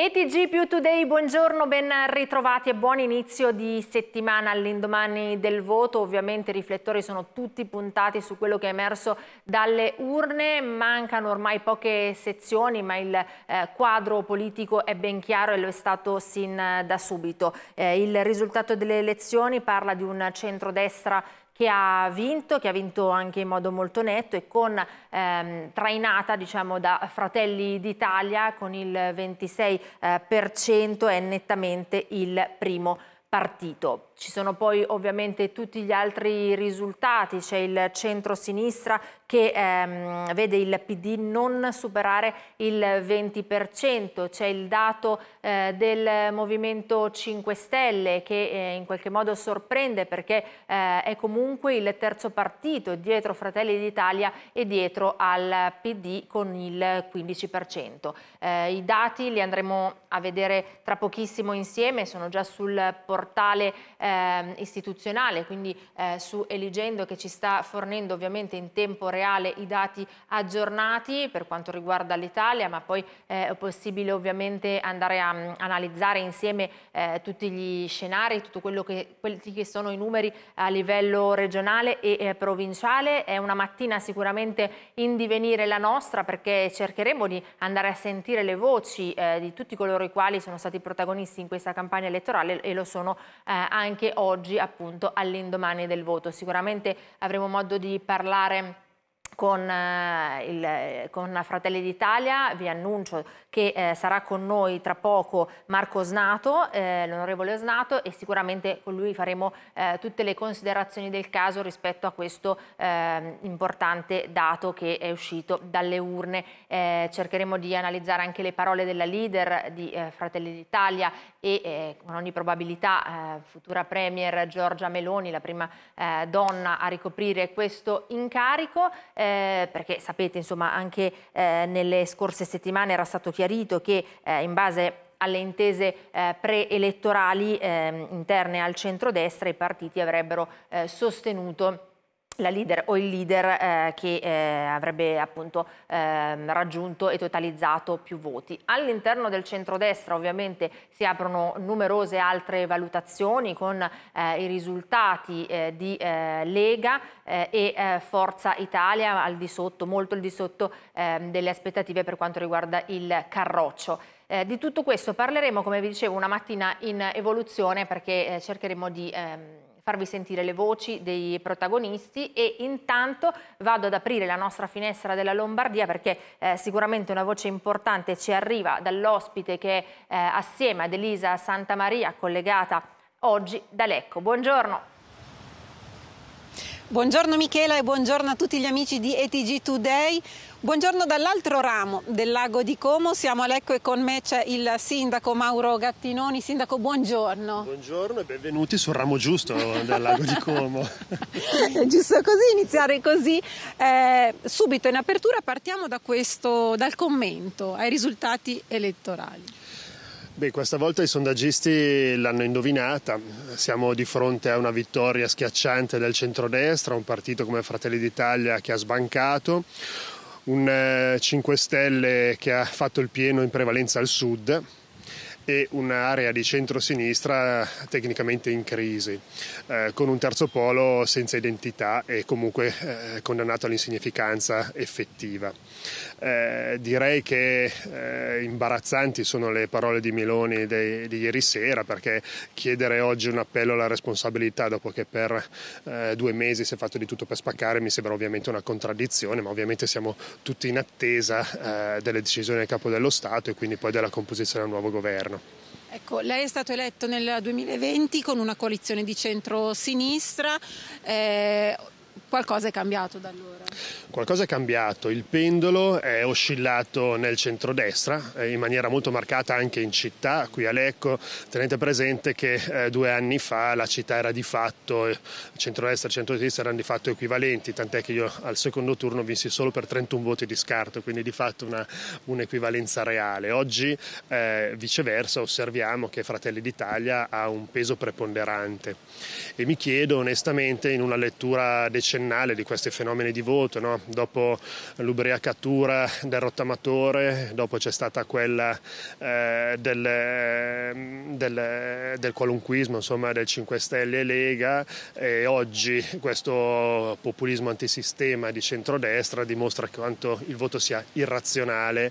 ETG più Today, buongiorno, ben ritrovati e buon inizio di settimana all'indomani del voto. Ovviamente i riflettori sono tutti puntati su quello che è emerso dalle urne, mancano ormai poche sezioni ma il eh, quadro politico è ben chiaro e lo è stato sin eh, da subito. Eh, il risultato delle elezioni parla di un centrodestra che ha vinto, che ha vinto anche in modo molto netto e con ehm, trainata diciamo, da Fratelli d'Italia con il 26% eh, è nettamente il primo partito. Ci sono poi ovviamente tutti gli altri risultati, c'è il centro-sinistra che ehm, vede il PD non superare il 20%, c'è il dato eh, del Movimento 5 Stelle che eh, in qualche modo sorprende perché eh, è comunque il terzo partito dietro Fratelli d'Italia e dietro al PD con il 15%. Eh, I dati li andremo a vedere tra pochissimo insieme, sono già sul portale eh, eh, istituzionale, quindi eh, su Eligendo che ci sta fornendo ovviamente in tempo reale i dati aggiornati per quanto riguarda l'Italia, ma poi eh, è possibile ovviamente andare a um, analizzare insieme eh, tutti gli scenari, tutto quello che, che, sono i numeri a livello regionale e eh, provinciale. È una mattina sicuramente in divenire la nostra perché cercheremo di andare a sentire le voci di tutti coloro i quali sono stati protagonisti in questa campagna elettorale e lo sono anche anche oggi appunto all'indomani del voto. Sicuramente avremo modo di parlare con, eh, il, eh, con, Fratelli d'Italia, vi annuncio che eh, sarà con noi tra poco Marco Osnato, eh, l'onorevole Osnato e sicuramente con lui faremo eh, tutte le considerazioni del caso rispetto a questo ehm, importante dato che è uscito dalle urne. Eh, cercheremo di analizzare anche le parole della leader di Fratelli d'Italia e con ogni probabilità futura Premier Giorgia Meloni, la prima donna a ricoprire questo incarico eh, perché sapete insomma anche eh, nelle scorse settimane era stato chiarito che eh, in base alle intese eh, preelettorali eh, interne al centrodestra i partiti avrebbero eh, sostenuto la leader o il leader eh, che eh, avrebbe appunto eh, raggiunto e totalizzato più voti. All'interno del centrodestra ovviamente si aprono numerose altre valutazioni con eh, i risultati eh, di eh, Lega e Forza Italia al di sotto, molto al di sotto ehm, delle aspettative per quanto riguarda il carroccio. Eh, di tutto questo parleremo, come vi dicevo, una mattina in evoluzione perché eh, cercheremo di ehm, farvi sentire le voci dei protagonisti e intanto vado ad aprire la nostra finestra della Lombardia perché eh, sicuramente una voce importante ci arriva dall'ospite che è eh, assieme ad Elisa Santamaria collegata oggi da Lecco. Buongiorno. Buongiorno Michela e buongiorno a tutti gli amici di ETG Today. Buongiorno dall'altro ramo del lago di Como, siamo a Lecco e con me c'è il sindaco Mauro Gattinoni. Sindaco, buongiorno. Buongiorno e benvenuti sul ramo giusto del lago di Como. È giusto così, iniziare così. Eh, subito in apertura partiamo da questo, dal commento ai risultati elettorali. Beh, questa volta i sondaggisti l'hanno indovinata. Siamo di fronte a una vittoria schiacciante del centrodestra, un partito come Fratelli d'Italia che ha sbancato, un 5 eh, Stelle che ha fatto il pieno in prevalenza al sud e un'area di centrosinistra tecnicamente in crisi, eh, con un terzo polo senza identità e comunque eh, condannato all'insignificanza effettiva. Eh, direi che eh, imbarazzanti sono le parole di Meloni di, di ieri sera perché chiedere oggi un appello alla responsabilità dopo che per eh, due mesi si è fatto di tutto per spaccare mi sembra ovviamente una contraddizione ma ovviamente siamo tutti in attesa eh, delle decisioni del capo dello Stato e quindi poi della composizione del nuovo governo. Ecco, lei è stato eletto nel 2020 con una coalizione di centro-sinistra. Eh, Qualcosa è cambiato da allora? Qualcosa è cambiato, il pendolo è oscillato nel centrodestra eh, in maniera molto marcata anche in città, qui a Lecco. Tenete presente che eh, due anni fa la città era di fatto, eh, centrodestra e centrodestra erano di fatto equivalenti, tant'è che io al secondo turno vinsi solo per 31 voti di scarto, quindi di fatto una, un'equivalenza reale. Oggi eh, viceversa osserviamo che Fratelli d'Italia ha un peso preponderante e mi chiedo onestamente in una lettura decennale decennale di questi fenomeni di voto, no? dopo l'ubriacatura del rottamatore, dopo c'è stata quella eh, del, ehm, del, del, qualunquismo, insomma del 5 Stelle e Lega e oggi questo populismo antisistema di centrodestra dimostra quanto il voto sia irrazionale,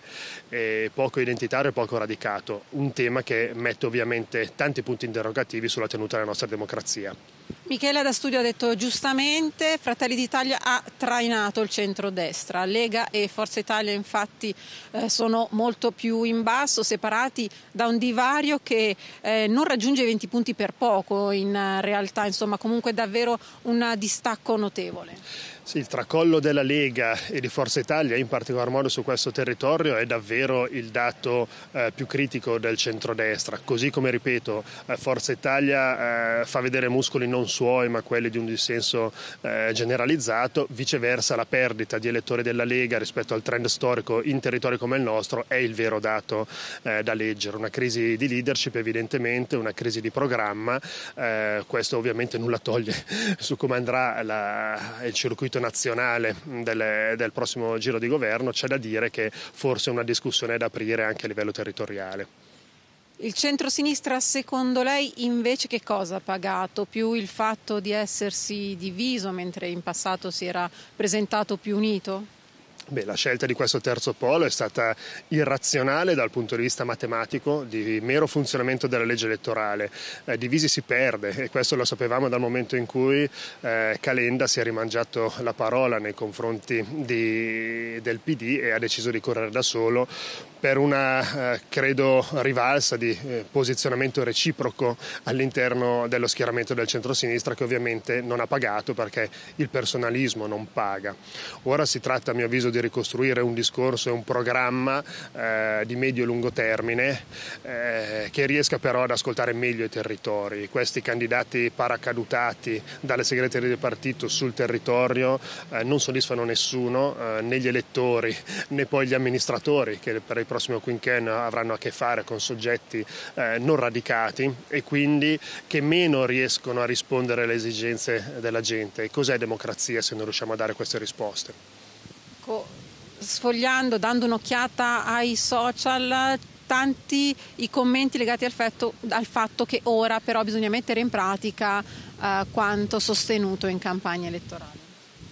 poco identitario e poco radicato, un tema che mette ovviamente tanti punti interrogativi sulla tenuta della nostra democrazia. Michele da Studio ha detto giustamente Fratelli d'Italia ha trainato il centrodestra, Lega e Forza Italia infatti eh, sono molto più in basso, separati da un divario che eh, non raggiunge i 20 punti per poco in eh, realtà, insomma comunque davvero un distacco notevole il tracollo della Lega e di Forza Italia, in particolar modo su questo territorio, è davvero il dato eh, più critico del centrodestra. Così come, ripeto, eh, Forza Italia eh, fa vedere muscoli non suoi, ma quelli di un dissenso eh, generalizzato. Viceversa, la perdita di elettori della Lega rispetto al trend storico in territori come il nostro è il vero dato eh, da leggere. Una crisi di leadership, evidentemente, una crisi di programma. Eh, questo ovviamente nulla toglie su come andrà la, il circuito progetto nazionale mm, del, del prossimo giro di governo, c'è da dire che forse è una discussione da aprire anche a livello territoriale. Il centro-sinistra, secondo lei, invece che cosa ha pagato? Più il fatto di essersi diviso mentre in passato si era presentato più unito? Beh, la scelta di questo terzo polo è stata irrazionale dal punto di vista matematico, di mero funzionamento della legge elettorale. Eh, divisi si perde e questo lo sapevamo dal momento in cui eh, Calenda si è rimangiato la parola nei confronti di, del PD e ha deciso di correre da solo per una, eh, credo, rivalsa di eh, posizionamento reciproco all'interno dello schieramento del centrosinistra che ovviamente non ha pagato perché il personalismo non paga. Ora si tratta, a mio avviso, di di ricostruire un discorso e un programma eh, di medio e lungo termine eh, che riesca però ad ascoltare meglio i territori. Questi candidati paracadutati dalle segreterie del partito sul territorio eh, non soddisfano nessuno, eh, né gli elettori né poi gli amministratori che per il prossimo quinquennio avranno a che fare con soggetti eh, non radicati e quindi che meno riescono a rispondere alle esigenze della gente. Cos'è democrazia se non riusciamo a dare queste risposte? Ecco, sfogliando, dando un'occhiata ai social, tanti i commenti legati al fatto, al fatto che ora però bisogna mettere in pratica eh, quanto sostenuto in campagna elettorale,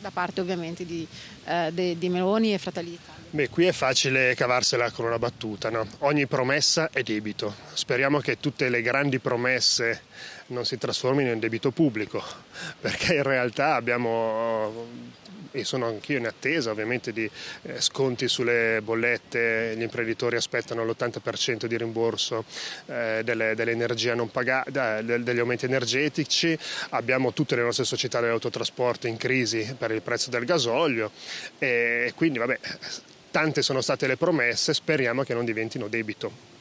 da parte ovviamente di, eh, de, di Meloni e Fratelli d'Italia. Beh, qui è facile cavarsela con una battuta, no? Ogni promessa è debito. Speriamo che tutte le grandi promesse non si trasformino in debito pubblico, perché in realtà abbiamo e sono anch'io in attesa ovviamente di eh, sconti sulle bollette, gli imprenditori aspettano l'80% di rimborso eh, delle, dell'energia non pagata, de, degli aumenti energetici, abbiamo tutte le nostre società dell'autotrasporto in crisi per il prezzo del gasolio e quindi vabbè, tante sono state le promesse, speriamo che non diventino debito.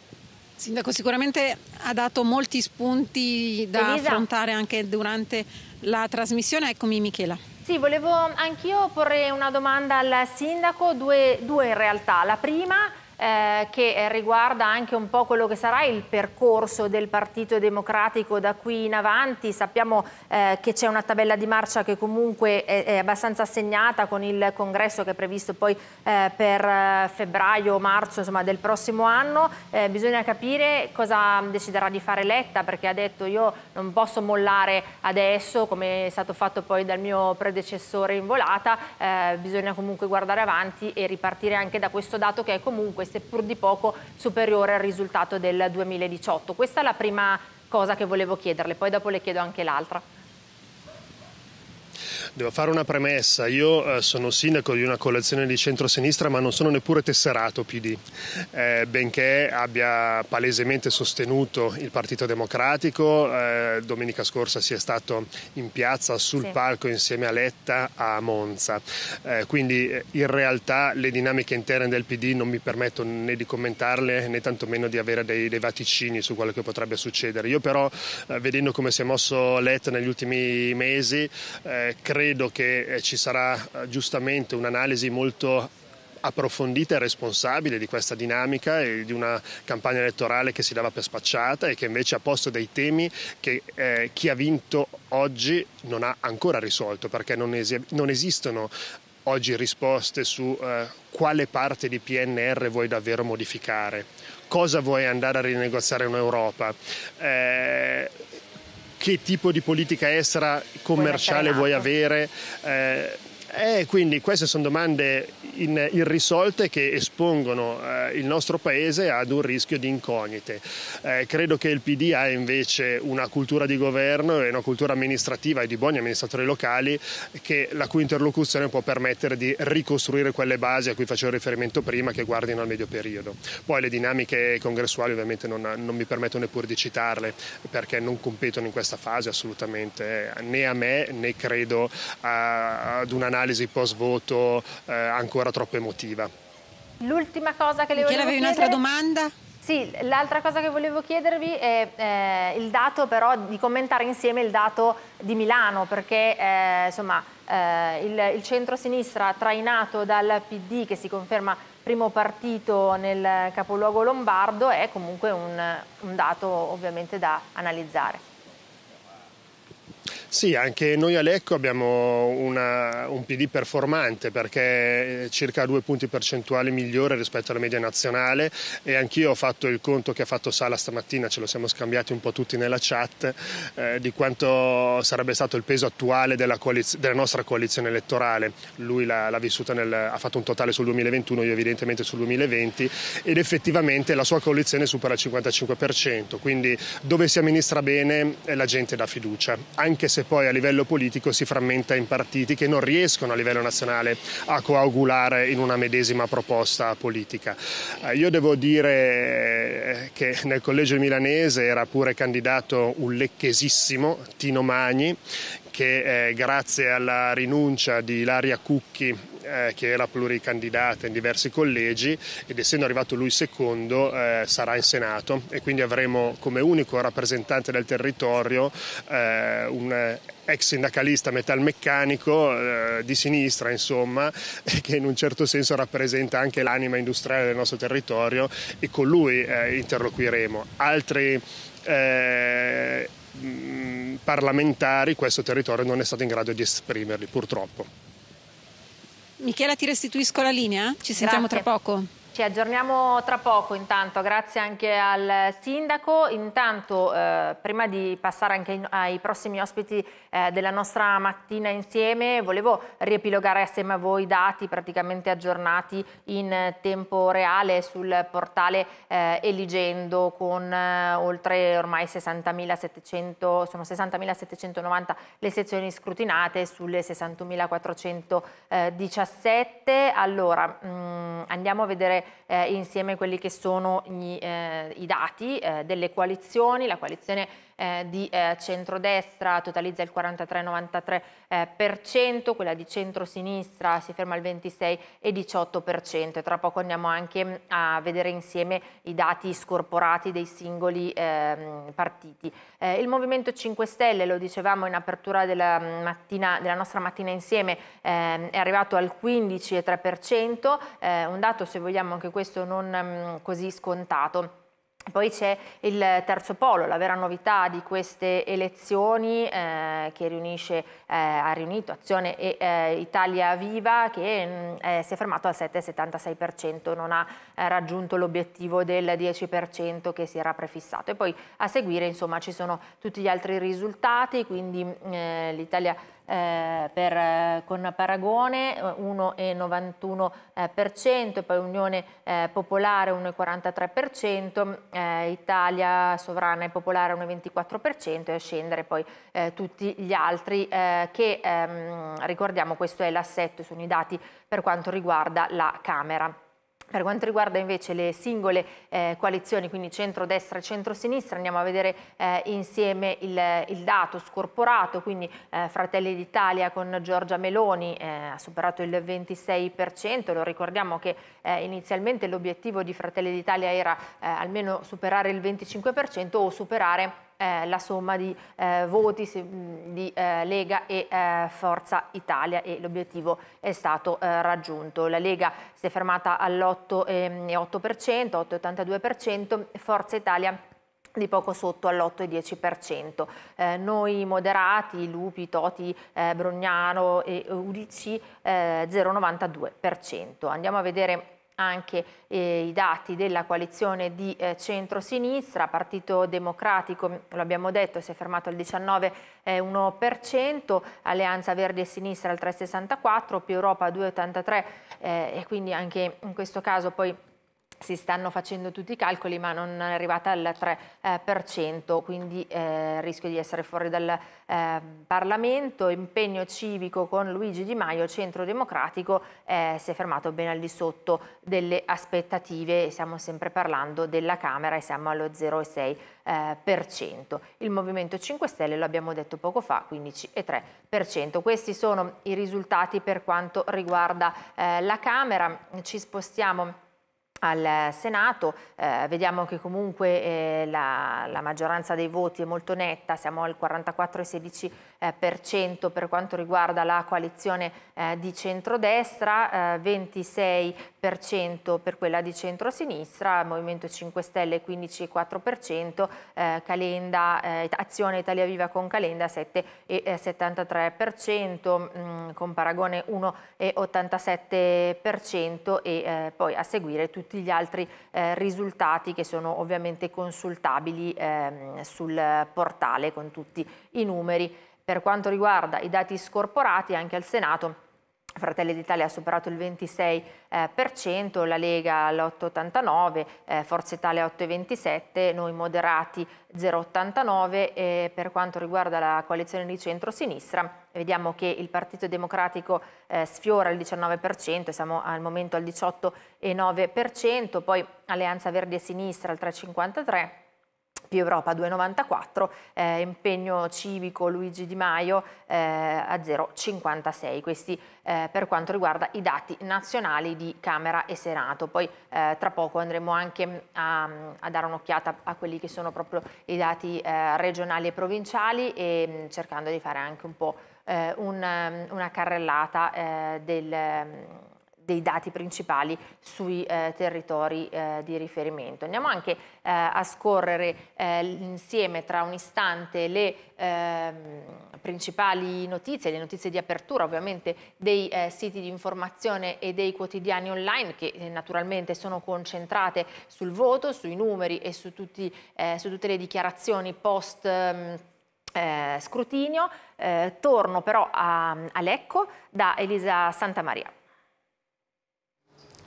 Sindaco, sicuramente ha dato molti spunti da Elisa. affrontare anche durante la trasmissione. Eccomi Michela. Sì, volevo anch'io porre una domanda al sindaco, due, due in realtà. La prima eh, che riguarda anche un po' quello che sarà il percorso del Partito Democratico da qui in avanti. Sappiamo eh, che c'è una tabella di marcia che comunque è, è, abbastanza assegnata con il congresso che è previsto poi eh, per eh, febbraio o marzo insomma, del prossimo anno. Eh, bisogna capire cosa deciderà di fare Letta perché ha detto io non posso mollare adesso come è stato fatto poi dal mio predecessore in volata, eh, bisogna comunque guardare avanti e ripartire anche da questo dato che è comunque comunque seppur di poco superiore al risultato del 2018. Questa è la prima cosa che volevo chiederle, poi dopo le chiedo anche l'altra. Devo fare una premessa, io eh, sono sindaco di una collezione di centrosinistra ma non sono neppure tesserato PD, eh, benché abbia palesemente sostenuto il Partito Democratico, eh, domenica scorsa si è stato in piazza sul sì. palco insieme a Letta a Monza, eh, quindi eh, in realtà le dinamiche interne del PD non mi permettono né di commentarle né tantomeno di avere dei, dei vaticini su quello che potrebbe succedere. Io però eh, vedendo come si è mosso Letta negli ultimi mesi credo credo che eh, ci sarà eh, giustamente un'analisi molto approfondita e responsabile di questa dinamica e di una campagna elettorale che si dava per spacciata e che invece ha posto dei temi che eh, chi ha vinto oggi non ha ancora risolto perché non, es- non esistono oggi risposte su eh, quale parte di PNR vuoi davvero modificare, cosa vuoi andare a rinegoziare in Europa. Eh, che tipo di politica estera commerciale vuoi avere. Eh, eh, quindi queste sono domande in, irrisolte che espongono eh, il nostro paese ad un rischio di incognite. Eh, credo che il PD ha invece una cultura di governo e una cultura amministrativa e di buoni amministratori locali che, la cui interlocuzione può permettere di ricostruire quelle basi a cui facevo riferimento prima che guardino al medio periodo. Poi le dinamiche congressuali ovviamente non, non mi permettono neppure di citarle perché non competono in questa fase assolutamente eh, né a me né credo a, eh, ad un'analisi post voto eh, ancora ancora troppo emotiva. L'ultima cosa che le Michele, volevo avevi un'altra domanda? Sì, l'altra cosa che volevo chiedervi è eh, il dato però di commentare insieme il dato di Milano perché eh, insomma eh, il, il centro-sinistra trainato dal PD che si conferma primo partito nel capoluogo lombardo è comunque un, un dato ovviamente da analizzare. Sì, anche noi a Lecco abbiamo una, un PD performante perché eh, circa due punti percentuali migliore rispetto alla media nazionale e anch'io ho fatto il conto che ha fatto Sala stamattina, ce lo siamo scambiati un po' tutti nella chat, eh, di quanto sarebbe stato il peso attuale della, coaliz- della nostra coalizione elettorale. Lui l'ha, l'ha vissuta nel, ha fatto un totale sul 2021, io evidentemente sul 2020 ed effettivamente la sua coalizione supera il 55%, quindi dove si amministra bene eh, la gente dà fiducia. Anche anche se poi a livello politico si frammenta in partiti che non riescono a livello nazionale a coagulare in una medesima proposta politica. Eh, io devo dire eh, che nel collegio milanese era pure candidato un lecchesissimo Tino Magni che eh, grazie alla rinuncia di Ilaria Cucchi eh, che era pluricandidata in diversi collegi ed essendo arrivato lui secondo eh, sarà in Senato e quindi avremo come unico rappresentante del territorio eh, un ex sindacalista metalmeccanico eh, di sinistra, insomma, che in un certo senso rappresenta anche l'anima industriale del nostro territorio e con lui eh, interloquiremo. Altri eh, mm, parlamentari questo territorio non è stato in grado di esprimerli, purtroppo. Michela, ti restituisco la linea? Ci sentiamo Grazie. tra poco. Ci aggiorniamo tra poco intanto, grazie anche al Sindaco. Intanto eh, prima di passare anche ai prossimi ospiti eh, della nostra mattina insieme volevo riepilogare assieme a voi i dati praticamente aggiornati in tempo reale sul portale eh, Eligendo con eh, oltre ormai 60.700, sono 60.790 le sezioni scrutinate sulle 61.417. Allora mh, mm, andiamo a vedere eh, insieme quelli che sono gli, eh, i dati eh, delle coalizioni, la coalizione eh, di eh, centrodestra totalizza il 43,93%, eh, quella di centrosinistra si ferma al 26,18% e tra poco andiamo anche mm, a vedere insieme i dati scorporati dei singoli ehm, partiti. Eh, il Movimento 5 Stelle, lo dicevamo in apertura della, mm, mattina, della nostra mattina insieme, ehm, è arrivato al 15,3%, eh, un dato se vogliamo anche questo non mh, mm, così scontato. Poi c'è il terzo polo, la vera novità di queste elezioni eh, che riunisce, eh, ha riunito Azione e eh, Italia Viva che mm, eh, si è fermato al 7,76%, non ha eh, raggiunto l'obiettivo del 10% che si era prefissato. E poi a seguire insomma, ci sono tutti gli altri risultati, quindi mm, eh, l'Italia eh, per, eh, con Paragone 1,91% eh, eh, e poi Unione Popolare 1,43%, mm, Italia Sovrana e Popolare 1,24% e a scendere poi tutti gli altri che ehm, ricordiamo questo è l'assetto, sono i dati per quanto riguarda la Camera. Per quanto riguarda invece le singole eh, coalizioni, quindi centro-destra e centro-sinistra, andiamo a vedere eh, insieme il, il, dato scorporato, quindi eh, Fratelli d'Italia con Giorgia Meloni eh, ha superato il 26%, lo ricordiamo che eh, inizialmente l'obiettivo di Fratelli d'Italia era eh, almeno superare il 25% o superare eh, la somma di eh, voti se, di eh, Lega e eh, Forza Italia e l'obiettivo è stato eh, raggiunto. La Lega si è fermata all'8,8%, 8,82%, ehm, Forza Italia di poco sotto all'8,10%. Eh, noi moderati, Lupi, Toti, eh, Brugnano e eh, Udici, eh, 0,92%. Andiamo a vedere anche eh, i dati della coalizione di eh, centro-sinistra, Partito Democratico, lo abbiamo detto, si è fermato al 19,1%, eh, Alleanza Verde e Sinistra al 3,64%, più Europa 2,83% eh, e quindi anche in questo caso poi si stanno facendo tutti i calcoli ma non è arrivata al 3%, eh, quindi eh, rischio di essere fuori dal eh, Parlamento. Impegno civico con Luigi Di Maio, Centro Democratico, eh, si è fermato ben al di sotto delle aspettative, stiamo sempre parlando della Camera e siamo allo 0,6%. Eh, Il Movimento 5 Stelle, lo abbiamo detto poco fa, 15,3%. Questi sono i risultati per quanto riguarda eh, la Camera. Ci spostiamo al Senato, eh, vediamo che comunque eh, la, la, maggioranza dei voti è molto netta, siamo al 44,16 eh, per cento per quanto riguarda la coalizione eh, di centrodestra, eh, 26 per cento per quella di centrosinistra, Movimento 5 Stelle 15,4%, eh, Calenda, eh, Azione Italia Viva con Calenda 7,73%, eh, mh, mm, con Paragone 1,87% e eh, poi a seguire tutti gli altri eh, risultati che sono ovviamente consultabili ehm, sul portale con tutti i numeri. Per quanto riguarda i dati scorporati, anche al Senato Fratelli d'Italia ha superato il 26%, eh, percento, la Lega l'8,89%, eh, Forza Italia 8,27%, noi moderati 0,89% e per quanto riguarda la coalizione di centro-sinistra vediamo che il Partito Democratico eh, sfiora il 19%, siamo al momento al 18,9%, poi Alleanza Verde e Sinistra al 3,53%, di Europa 2,94, eh, impegno civico Luigi Di Maio eh, a 0,56. Questi eh, per quanto riguarda i dati nazionali di Camera e Senato. Poi eh, tra poco andremo anche a, a dare un'occhiata a quelli che sono proprio i dati eh, regionali e provinciali e mm, cercando di fare anche un po' eh, un, mm, una carrellata del mm, dei dati principali sui eh, territori eh, di riferimento. Andiamo anche eh, a scorrere eh, insieme tra un istante le ehm, principali notizie, le notizie di apertura ovviamente dei eh, siti di informazione e dei quotidiani online che eh, naturalmente sono concentrate sul voto, sui numeri e su, tutti, su tutte le dichiarazioni post mh, ehm, scrutinio. torno però a, a Lecco da Elisa Santamaria.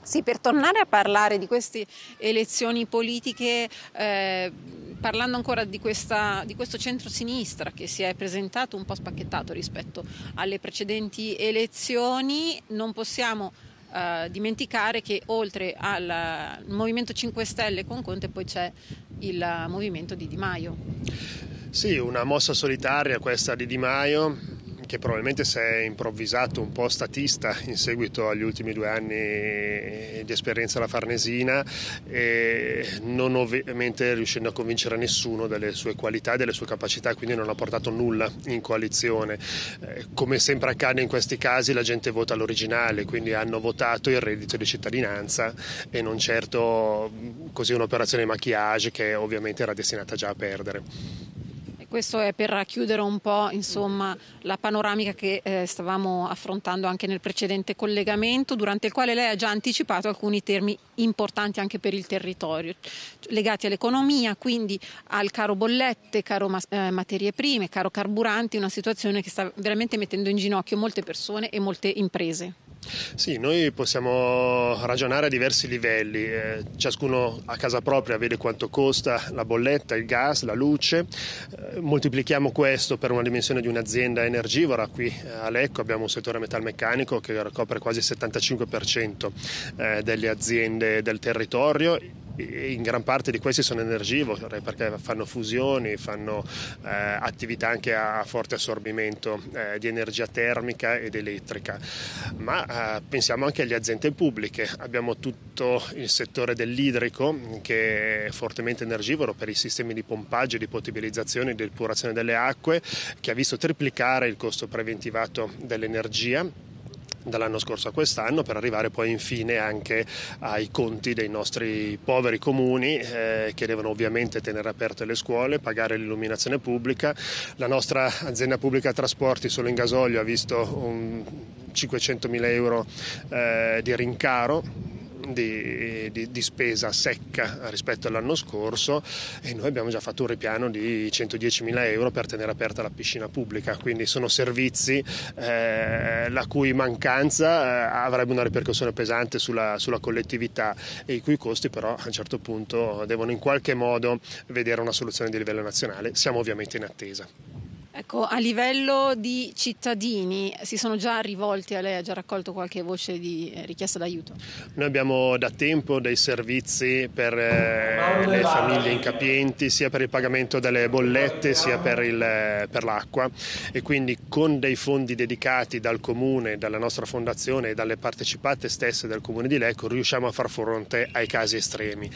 Sì, per tornare a parlare di queste elezioni politiche, eh, parlando ancora di, questa, di questo centrosinistra che si è presentato un po' spacchettato rispetto alle precedenti elezioni, non possiamo eh, dimenticare che oltre al Movimento 5 Stelle con Conte poi c'è il movimento di Di Maio. Sì, una mossa solitaria questa di Di Maio che probabilmente si è improvvisato un po' statista in seguito agli ultimi due anni di esperienza alla Farnesina, non ovviamente riuscendo a convincere nessuno delle sue qualità e delle sue capacità, quindi non ha portato nulla in coalizione. Eh, come sempre accade in questi casi, la gente vota l'originale, quindi hanno votato il reddito di cittadinanza e non certo mm, così un'operazione di maquillage che ovviamente era destinata già a perdere. Questo è per chiudere un po' insomma, la panoramica che eh, stavamo affrontando anche nel precedente collegamento, durante il quale lei ha già anticipato alcuni termini importanti anche per il territorio, legati all'economia, quindi al caro bollette, caro eh, materie prime, caro carburanti, una situazione che sta veramente mettendo in ginocchio molte persone e molte imprese. Sì, noi possiamo ragionare a diversi livelli, eh, ciascuno a casa propria vede quanto costa la bolletta, il gas, la luce, eh, moltiplichiamo questo per una dimensione di un'azienda energivora, qui eh, a Lecco abbiamo un settore metalmeccanico che racopre quasi il 75% eh, delle aziende del territorio eh, in gran parte di questi sono energivori perché fanno fusioni, fanno eh, attività anche a forte assorbimento eh, di energia termica ed elettrica, ma eh, pensiamo anche alle aziende pubbliche, abbiamo tutto il settore dell'idrico che è fortemente energivoro per i sistemi di pompaggio, di potabilizzazione e di depurazione delle acque che ha visto triplicare il costo preventivato dell'energia dall'anno scorso a quest'anno per arrivare poi infine anche ai conti dei nostri poveri comuni eh, che devono ovviamente tenere aperte le scuole, pagare l'illuminazione pubblica. La nostra azienda pubblica trasporti solo in gasolio ha visto 500 mila euro eh, di rincaro di, di, di spesa secca rispetto all'anno scorso e noi abbiamo già fatto un ripiano di 110 mila euro per tenere aperta la piscina pubblica, quindi sono servizi eh, la cui mancanza eh, avrebbe una ripercussione pesante sulla, sulla collettività e i cui costi però a un certo punto devono in qualche modo vedere una soluzione di livello nazionale. Siamo ovviamente in attesa. Ecco, a livello di cittadini si sono già rivolti a lei, ha già raccolto qualche voce di eh, richiesta d'aiuto? Noi abbiamo da tempo dei servizi per eh, le famiglie incapienti, sia per il pagamento delle bollette sia per, il, eh, per l'acqua e quindi con dei fondi dedicati dal comune, dalla nostra fondazione e dalle partecipate stesse del comune di Lecco riusciamo a far fronte ai casi estremi.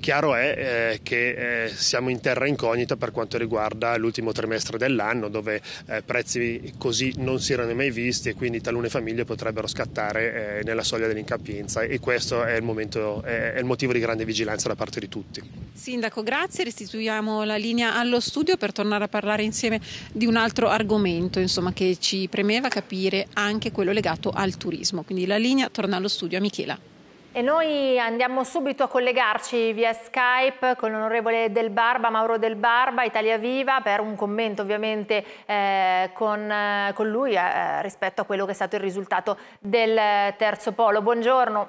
Chiaro è eh, che siamo in terra incognita per quanto riguarda l'ultimo trimestre dell'anno quest'anno dove eh, prezzi così non si erano mai visti e quindi talune famiglie potrebbero scattare eh, nella soglia dell'incapienza e questo è il, momento, è, è il motivo di grande vigilanza da parte di tutti. Sindaco, grazie, restituiamo la linea allo studio per tornare a parlare insieme di un altro argomento insomma, che ci premeva capire anche quello legato al turismo, quindi la linea torna allo studio a Michela. E noi andiamo subito a collegarci via Skype con l'onorevole Del Barba, Mauro Del Barba, Italia Viva, per un commento ovviamente eh, con, eh, con, lui eh, rispetto a quello che è stato il risultato del terzo polo. Buongiorno.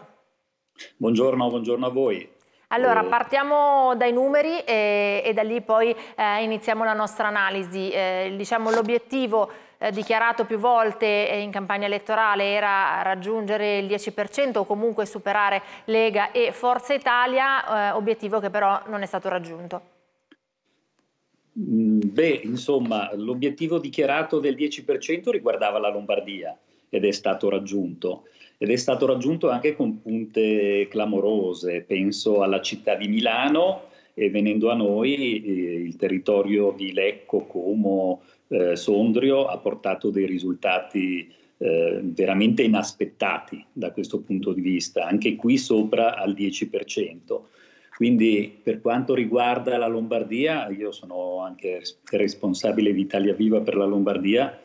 Buongiorno, buongiorno a voi. Allora, eh. partiamo dai numeri e, eh, e da lì poi iniziamo la nostra analisi. diciamo l'obiettivo eh, dichiarato più volte in campagna elettorale era raggiungere il 10% o comunque superare Lega e Forza Italia, eh, obiettivo che però non è stato raggiunto. Mm, beh, insomma, l'obiettivo dichiarato del 10% riguardava la Lombardia ed è stato raggiunto ed è stato raggiunto anche con punte clamorose, penso alla città di Milano e venendo a noi eh, il territorio di Lecco, Como, eh, Sondrio ha portato dei risultati eh, veramente inaspettati da questo punto di vista, anche qui sopra al 10%. Quindi per quanto riguarda la Lombardia, io sono anche responsabile di Italia Viva per la Lombardia,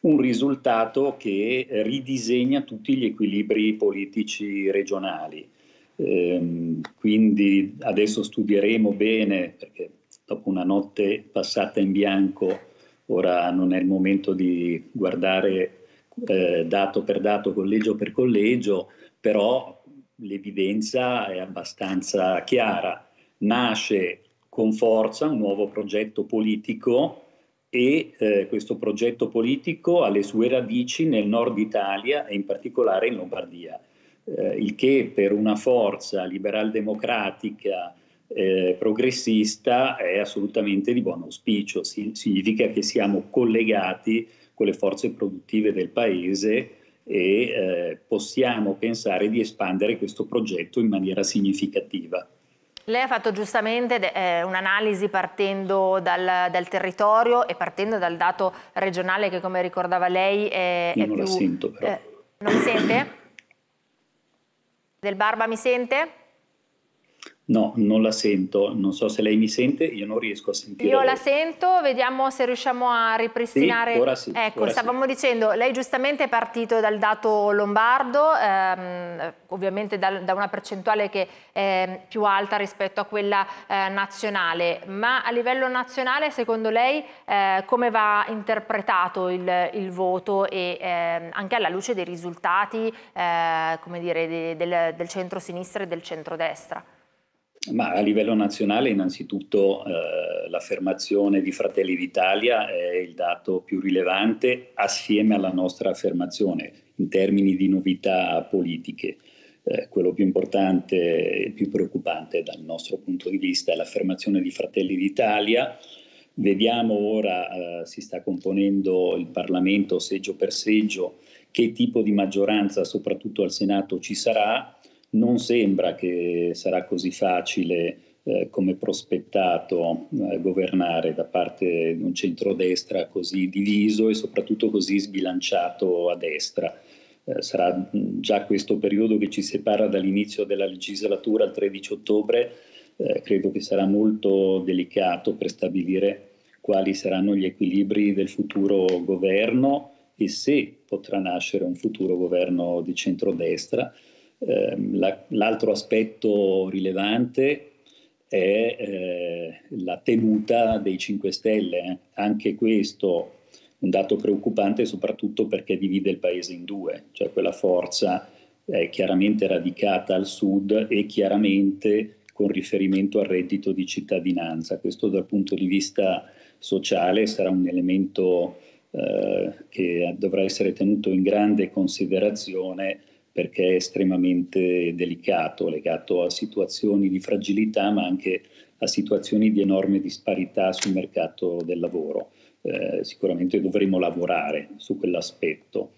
un risultato che ridisegna tutti gli equilibri politici regionali. Ehm, quindi adesso studieremo bene, perché dopo una notte passata in bianco Ora non è il momento di guardare eh, dato per dato, collegio per collegio, però l'evidenza è abbastanza chiara. Nasce con forza un nuovo progetto politico e eh, questo progetto politico ha le sue radici nel nord Italia e in particolare in Lombardia, eh, il che per una forza liberal democratica eh, progressista è assolutamente di buon auspicio, si, significa che siamo collegati con le forze produttive del paese e eh, possiamo pensare di espandere questo progetto in maniera significativa. Lei ha fatto giustamente eh, un'analisi partendo dal, dal, territorio e partendo dal dato regionale che come ricordava lei è, Io è non più... la sento però. Eh, non mi sente? Del Barba mi sente? No, non la sento, non so se lei mi sente, io non riesco a sentire. Io la sento, vediamo se riusciamo a ripristinare. Sì, ora sì, ecco, ora stavamo sì. dicendo, lei giustamente è partito dal dato lombardo, ehm, ovviamente da, da, una percentuale che è più alta rispetto a quella eh, nazionale, ma a livello nazionale secondo lei eh, come va interpretato il, il voto e eh, anche alla luce dei risultati eh, come dire, de, del, del centro-sinistra e del centro-destra? Ma a livello nazionale innanzitutto eh, l'affermazione di Fratelli d'Italia è il dato più rilevante assieme alla nostra affermazione in termini di novità politiche. Eh, quello più importante e più preoccupante dal nostro punto di vista è l'affermazione di Fratelli d'Italia. Vediamo ora, eh, si sta componendo il Parlamento seggio per seggio, che tipo di maggioranza soprattutto al Senato ci sarà non sembra che sarà così facile eh, come prospettato eh, governare da parte di un centrodestra così diviso e soprattutto così sbilanciato a destra. Eh, sarà mm, già questo periodo che ci separa dall'inizio della legislatura al 13 ottobre, eh, credo che sarà molto delicato per stabilire quali saranno gli equilibri del futuro governo e se potrà nascere un futuro governo di centrodestra. Ehm, la, l'altro aspetto rilevante è eh, la tenuta dei 5 Stelle, eh. anche questo un dato preoccupante soprattutto perché divide il paese in due, cioè quella forza è chiaramente radicata al sud e chiaramente con riferimento al reddito di cittadinanza. Questo dal punto di vista sociale sarà un elemento eh, che dovrà essere tenuto in grande considerazione perché è estremamente delicato, legato a situazioni di fragilità ma anche a situazioni di enorme disparità sul mercato del lavoro. Eh, sicuramente dovremo lavorare su quell'aspetto.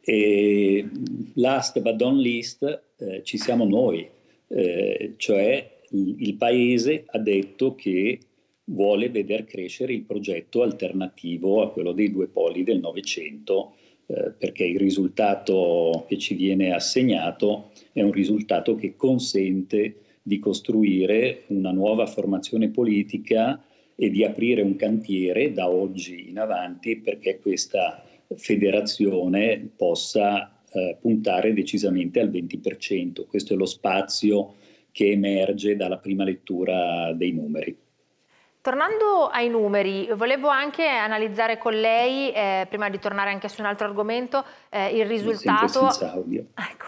E last but not least eh, ci siamo noi, eh, cioè il Paese ha detto che vuole vedere crescere il progetto alternativo a quello dei due poli del Novecento eh, perché il risultato che ci viene assegnato è un risultato che consente di costruire una nuova formazione politica e di aprire un cantiere da oggi in avanti perché questa federazione possa eh, puntare decisamente al 20%. Questo è lo spazio che emerge dalla prima lettura dei numeri. Tornando ai numeri, volevo anche analizzare con lei, eh, prima di tornare anche su un altro argomento, eh, il risultato... Ecco,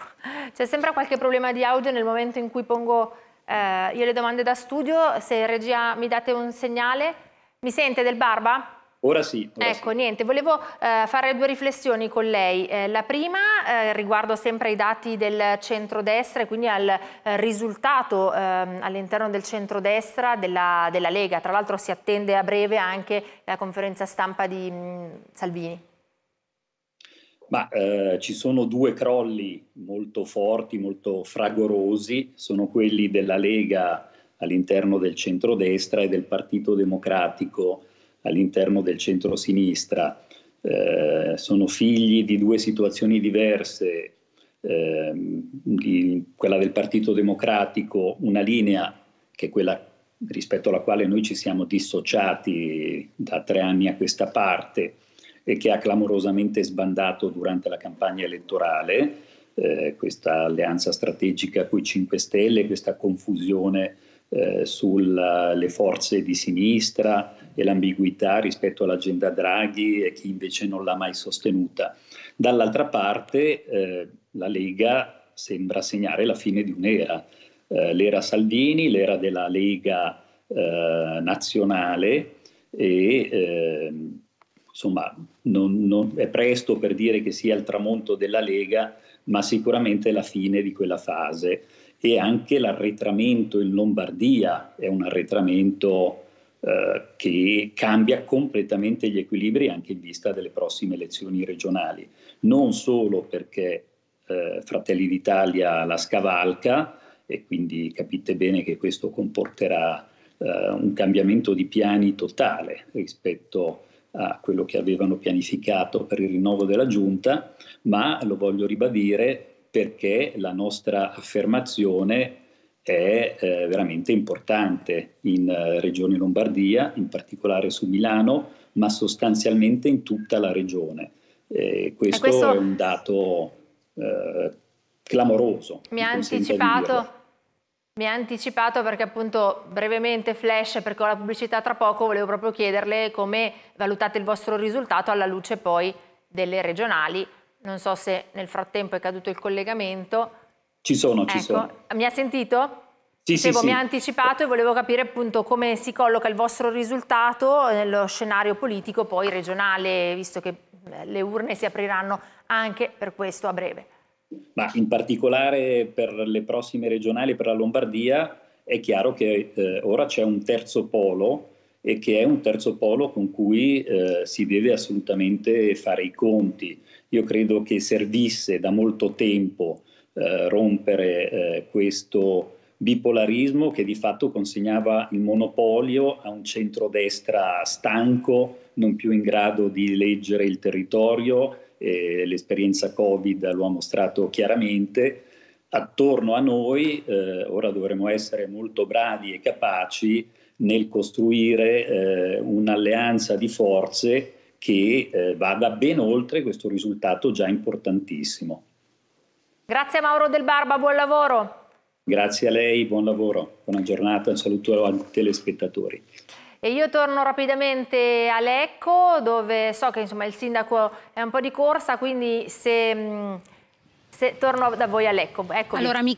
c'è sempre qualche problema di audio nel momento in cui pongo eh, io le domande da studio, se regia mi date un segnale. Mi sente del barba? Ora sì. Ora ecco, sì. niente, volevo eh, fare due riflessioni con lei. Eh, la prima eh, riguardo sempre ai dati del centrodestra e quindi al eh, risultato ehm, all'interno del centrodestra della, della Lega. Tra l'altro si attende a breve anche la conferenza stampa di mh, mm, Salvini. Ma eh, ci sono due crolli molto forti, molto fragorosi, sono quelli della Lega all'interno del centrodestra e del Partito Democratico all'interno del centro-sinistra. Eh, sono figli di due situazioni diverse, eh, di quella del Partito Democratico, una linea che è quella rispetto alla quale noi ci siamo dissociati da tre anni a questa parte e che ha clamorosamente sbandato durante la campagna elettorale, eh, questa alleanza strategica con i 5 Stelle, questa confusione eh, sulle forze di sinistra, e l'ambiguità rispetto all'agenda Draghi e chi invece non l'ha mai sostenuta. Dall'altra parte eh, la Lega sembra segnare la fine di un'era, eh, l'era Salvini, l'era della Lega eh, nazionale e ehm, insomma non, non è presto per dire che sia il tramonto della Lega, ma sicuramente la fine di quella fase e anche l'arretramento in Lombardia è un arretramento eh, che cambia completamente gli equilibri anche in vista delle prossime elezioni regionali, non solo perché eh, Fratelli d'Italia la scavalca e quindi capite bene che questo comporterà eh, un cambiamento di piani totale rispetto a quello che avevano pianificato per il rinnovo della giunta, ma lo voglio ribadire perché la nostra affermazione è eh, veramente importante in eh, regione Lombardia, in particolare su Milano, ma sostanzialmente in tutta la regione. Eh, questo, questo, è un dato eh, clamoroso. Mi ha anticipato. Mi ha anticipato perché appunto brevemente flash perché ho la pubblicità tra poco, volevo proprio chiederle come valutate il vostro risultato alla luce poi delle regionali. Non so se nel frattempo è caduto il collegamento. Ci sono, ecco. ci sono. Mi ha sentito? Sì, Dicevo, sì, mi sì. ha anticipato e volevo capire appunto come si colloca il vostro risultato nello scenario politico poi regionale, visto che eh, le urne si apriranno anche per questo a breve. Ma in particolare per le prossime regionali, per la Lombardia, è chiaro che eh, ora c'è un terzo polo e che è un terzo polo con cui eh, si deve assolutamente fare i conti. Io credo che servisse da molto tempo eh, rompere eh, questo bipolarismo che di fatto consegnava il monopolio a un centrodestra stanco, non più in grado di leggere il territorio, eh, l'esperienza Covid lo ha mostrato chiaramente. Attorno a noi eh, ora dovremo essere molto bravi e capaci nel costruire eh, un'alleanza di forze che eh, vada ben oltre questo risultato già importantissimo. Grazie Mauro Del Barba, buon lavoro. Grazie a lei, buon lavoro, buona giornata, un saluto a tutti gli spettatori. E io torno rapidamente a Lecco, dove so che insomma, il sindaco è un po' di corsa, quindi se, mm, se torno da voi a Lecco. Eccomi. Allora, mi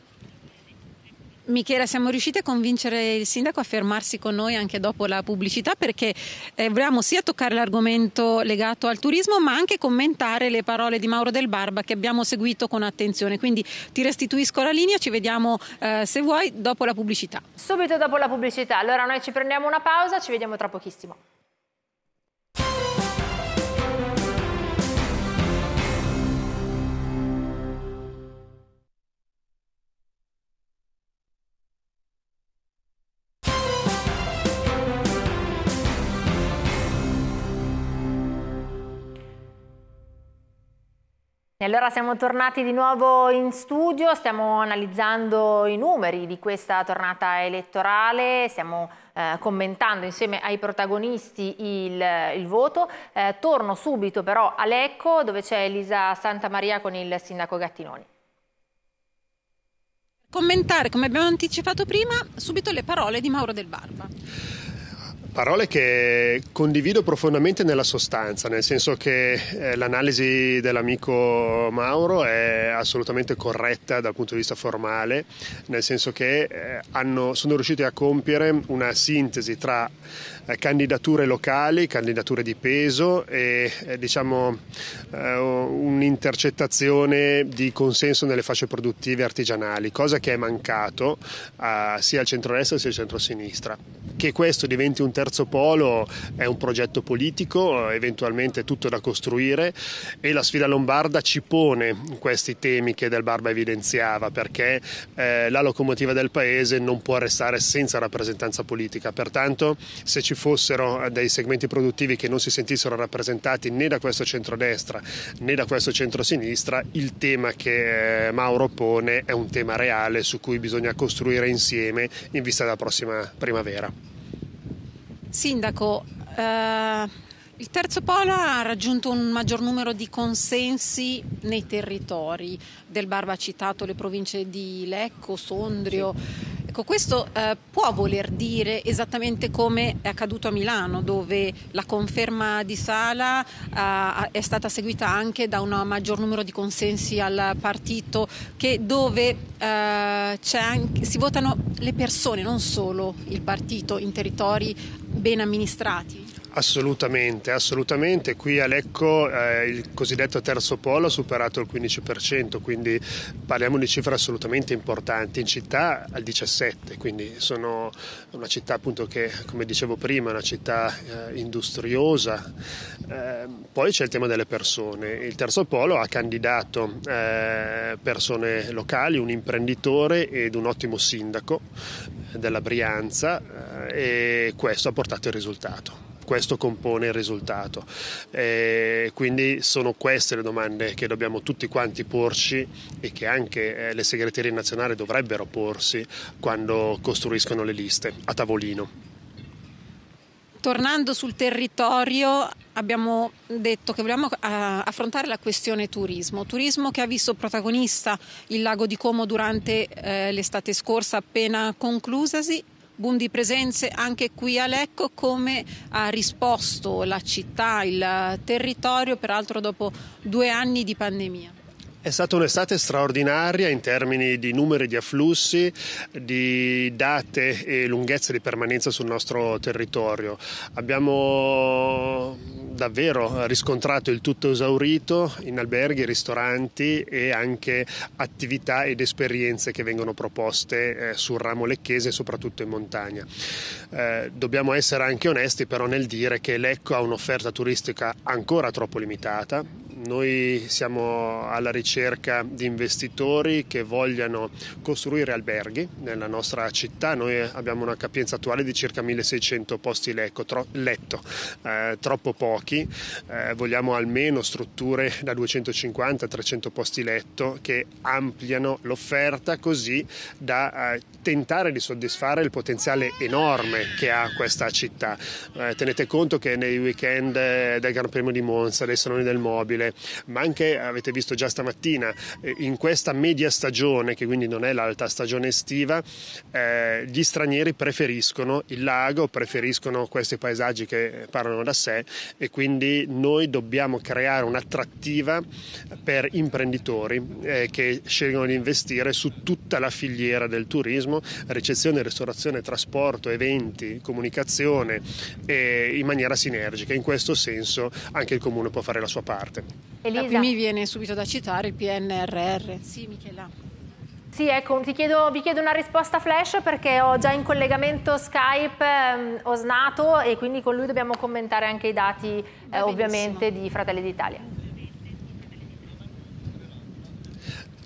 Michela, siamo riusciti a convincere il sindaco a fermarsi con noi anche dopo la pubblicità perché eh, volevamo sia toccare l'argomento legato al turismo ma anche commentare le parole di Mauro Del Barba che abbiamo seguito con attenzione. Quindi ti restituisco la linea, ci vediamo eh, se vuoi dopo la pubblicità. Subito dopo la pubblicità, allora noi ci prendiamo una pausa, ci vediamo tra pochissimo. E allora siamo tornati di nuovo in studio, stiamo analizzando i numeri di questa tornata elettorale, stiamo eh, commentando insieme ai protagonisti il, il voto. Eh, torno subito però a Lecco dove c'è Elisa Santamaria con il sindaco Gattinoni commentare, come abbiamo anticipato prima, subito le parole di Mauro Del Barba. Parole che condivido profondamente nella sostanza, nel senso che eh, l'analisi dell'amico Mauro è assolutamente corretta dal punto di vista formale, nel senso che eh, hanno, sono riusciti a compiere una sintesi tra eh, candidature locali, candidature di peso e eh, diciamo, eh, un'intercettazione di consenso nelle fasce produttive artigianali, cosa che è mancato sia al centro est sia al centro-sinistra. Che questo diventi un terzo polo è un progetto politico, eventualmente tutto da costruire e la sfida lombarda ci pone questi temi che Del Barba evidenziava perché eh, la locomotiva del paese non può restare senza rappresentanza politica. Pertanto se ci fossero dei segmenti produttivi che non si sentissero rappresentati né da questo centrodestra né da questo centrosinistra, il tema che eh, Mauro pone è un tema reale su cui bisogna costruire insieme in vista della prossima primavera. Sindaco, eh, il terzo polo ha raggiunto un maggior numero di consensi nei territori. Del Barba citato le province di Lecco, Sondrio. Sì Ecco, questo eh, può voler dire esattamente come è accaduto a Milano, dove la conferma di Sala eh, è stata seguita anche da un maggior numero di consensi al partito, che dove eh, anche, si votano le persone, non solo il partito, in territori ben amministrati. Assolutamente, assolutamente. Qui a Lecco eh, il cosiddetto terzo polo ha superato il 15%, quindi parliamo di cifre assolutamente importanti. In città al 17%, quindi sono una città appunto che, come dicevo prima, è una città eh, industriosa. Eh, poi c'è il tema delle persone. Il terzo polo ha candidato eh, persone locali, un imprenditore ed un ottimo sindaco della Brianza eh, e questo ha portato il risultato questo compone il risultato. Eh, quindi sono queste le domande che dobbiamo tutti quanti porci e che anche eh, le segreterie nazionali dovrebbero porsi quando costruiscono le liste a tavolino. Tornando sul territorio, abbiamo detto che vogliamo eh, affrontare la questione turismo, turismo che ha visto protagonista il lago di Como durante eh, l'estate scorsa appena conclusasi boom di presenze anche qui a Lecco, come ha risposto la città, il territorio, peraltro dopo due anni di pandemia? È stata un'estate straordinaria in termini di numeri di afflussi, di date e lunghezza di permanenza sul nostro territorio. Abbiamo davvero riscontrato il tutto esaurito in alberghi, ristoranti e anche attività ed esperienze che vengono proposte eh, sul ramo lecchese e soprattutto in montagna. Eh, dobbiamo essere anche onesti però nel dire che Lecco ha un'offerta turistica ancora troppo limitata, noi siamo alla ricerca di investitori che vogliano costruire alberghi nella nostra città. Noi abbiamo una capienza attuale di circa 1600 posti letto, tro- letto eh, troppo pochi. Eh, vogliamo almeno strutture da 250 a 300 posti letto che ampliano l'offerta così da eh, tentare di soddisfare il potenziale enorme che ha questa città. Eh, tenete conto che nei weekend eh, del Gran Premio di Monza, dei Saloni del Mobile, ma anche, avete visto già stamattina, eh, in questa media stagione, che quindi non è l'alta stagione estiva, eh, gli stranieri preferiscono il lago, preferiscono questi paesaggi che parlano da sé e quindi noi dobbiamo creare un'attrattiva per imprenditori eh, che scelgono di investire su tutta la filiera del turismo, ricezione, ristorazione, trasporto, eventi, comunicazione eh, in maniera sinergica. In questo senso anche il comune può fare la sua parte. Elisa. Mi viene subito da citare il PNRR. Sì, Michela. Sì, ecco, chiedo, vi chiedo una risposta flash perché ho già in collegamento Skype eh, Osnato e quindi con lui dobbiamo commentare anche i dati eh, ovviamente di Fratelli d'Italia.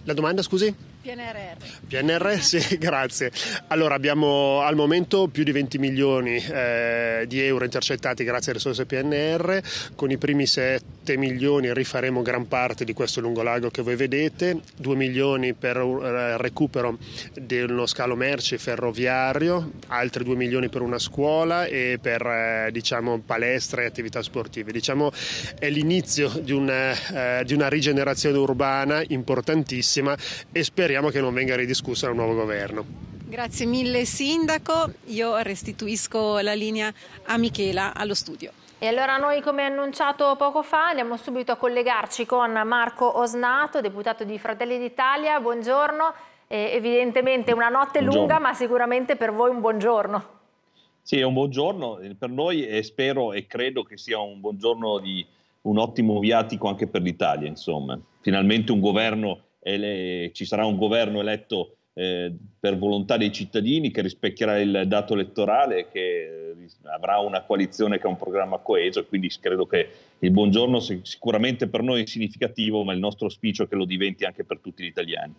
La domanda, scusi? PNRR. PNRR, sì, grazie. Allora abbiamo al momento più di 20 milioni eh, di euro intercettati grazie alle risorse PNR, con i primi 7 milioni rifaremo gran parte di questo lungolago che voi vedete, 2 milioni per il eh, recupero di uno scalo merci ferroviario, altri 2 milioni per una scuola e per eh, diciamo, palestre e attività sportive. Diciamo è l'inizio di una, eh, di una rigenerazione urbana importantissima e speriamo speriamo che non venga ridiscussa dal nuovo governo. Grazie mille Sindaco, io restituisco la linea a Michela allo studio. E allora noi come annunciato poco fa andiamo subito a collegarci con Marco Osnato, deputato di Fratelli d'Italia, buongiorno, eh, evidentemente una notte buongiorno. lunga ma sicuramente per voi un buongiorno. Sì, è un buongiorno per noi e spero e credo che sia un buongiorno di un ottimo viatico anche per l'Italia, insomma. Finalmente un governo ele- ci sarà un governo eletto eh, per volontà dei cittadini che rispecchierà il dato elettorale, che eh, avrà una coalizione che ha un programma coeso, quindi credo che il buongiorno si- sicuramente per noi è significativo, ma il nostro auspicio è che lo diventi anche per tutti gli italiani.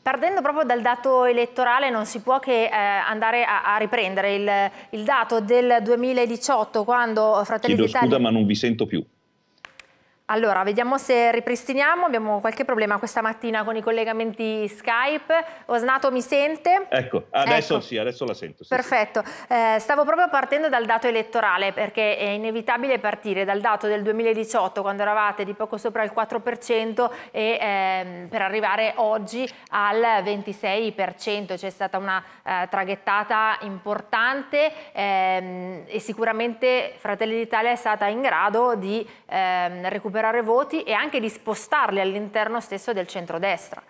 Partendo proprio dal dato elettorale non si può che eh, andare a, a riprendere il, il, dato del 2018 quando Fratelli d'Italia... Scusa ma non vi sento più. Allora, vediamo se ripristiniamo, abbiamo qualche problema questa mattina con i collegamenti Skype. Osnato mi sente? Ecco, adesso ecco. sì, adesso la sento. Sì, Perfetto, Eh, stavo proprio partendo dal dato elettorale perché è inevitabile partire dal dato del 2018 quando eravate di poco sopra il 4% e ehm, per arrivare oggi al 26%, c'è stata una eh, traghettata importante ehm, e sicuramente Fratelli d'Italia è stata in grado di ehm, recuperare recuperare voti e anche di spostarli all'interno stesso del centrodestra.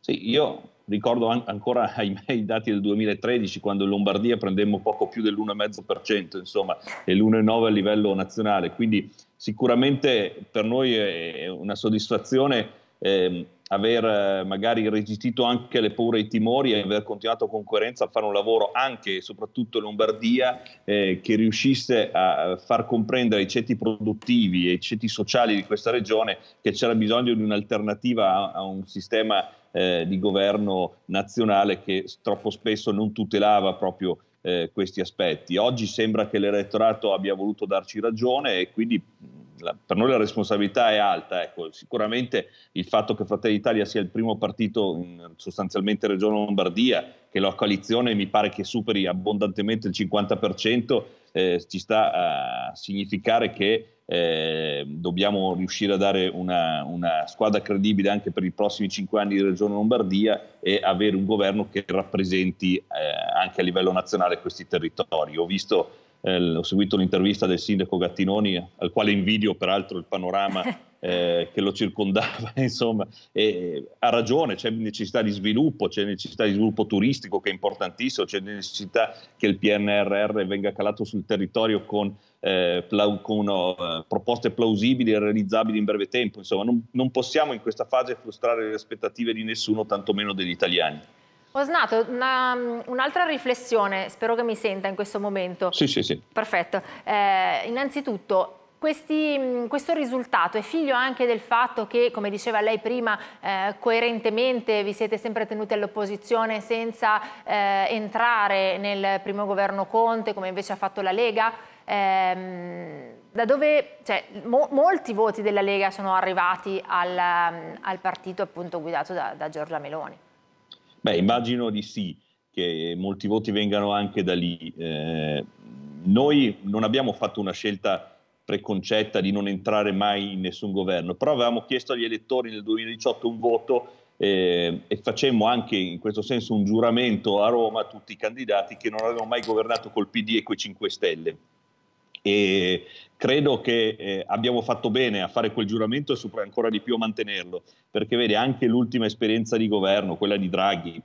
Sì, io ricordo an ancora ahimè, i dati del 2013 quando in Lombardia prendemmo poco più dell'1,5%, insomma, e l'1,9% a livello nazionale, quindi sicuramente per noi è una soddisfazione eh, aver eh, magari irrigidito anche le paure e i timori e aver continuato con coerenza a fare un lavoro anche e soprattutto in Lombardia eh, che riuscisse a far comprendere ai ceti produttivi e ai ceti sociali di questa regione che c'era bisogno di un'alternativa a, a un sistema eh, di governo nazionale che troppo spesso non tutelava proprio eh, questi aspetti. Oggi sembra che l'elettorato abbia voluto darci ragione e quindi mm, la, per noi la responsabilità è alta. Ecco. Sicuramente il fatto che Fratelli d'Italia sia il primo partito in, sostanzialmente Regione Lombardia, che la coalizione mi pare che superi abbondantemente il 50%, eh, ci sta a significare che eh, dobbiamo riuscire a dare una, una, squadra credibile anche per i prossimi cinque anni di Regione Lombardia e avere un governo che rappresenti eh, anche a livello nazionale questi territori. Ho, visto, eh, ho seguito l'intervista del sindaco Gattinoni, al quale invidio peraltro il panorama eh, che lo circondava, insomma, e, ha ragione, c'è necessità di sviluppo, c'è necessità di sviluppo turistico che è importantissimo, c'è necessità che il PNRR venga calato sul territorio con eh, pla- con eh, proposte plausibili e realizzabili in breve tempo. Insomma, non, non possiamo in questa fase frustrare le aspettative di nessuno, tantomeno degli italiani. Osnato, una, un'altra riflessione, spero che mi senta in questo momento. Sì, sì, sì. Perfetto. Eh, innanzitutto, questi, questo risultato è figlio anche del fatto che, come diceva lei prima, eh, coerentemente vi siete sempre tenuti all'opposizione senza eh, entrare nel primo governo Conte, come invece ha fatto la Lega? ehm, da dove, cioè, mo molti voti della Lega sono arrivati al, ehm, al partito appunto guidato da, da Giorgia Meloni. Beh, immagino di sì, che molti voti vengano anche da lì. Eh, noi non abbiamo fatto una scelta preconcetta di non entrare mai in nessun governo, però avevamo chiesto agli elettori nel 2018 un voto eh, e facemmo anche in questo senso un giuramento a Roma a tutti i candidati che non avevano mai governato col PD e coi 5 Stelle e credo che eh, abbiamo fatto bene a fare quel giuramento e sopra ancora di più a mantenerlo, perché vede anche l'ultima esperienza di governo, quella di Draghi,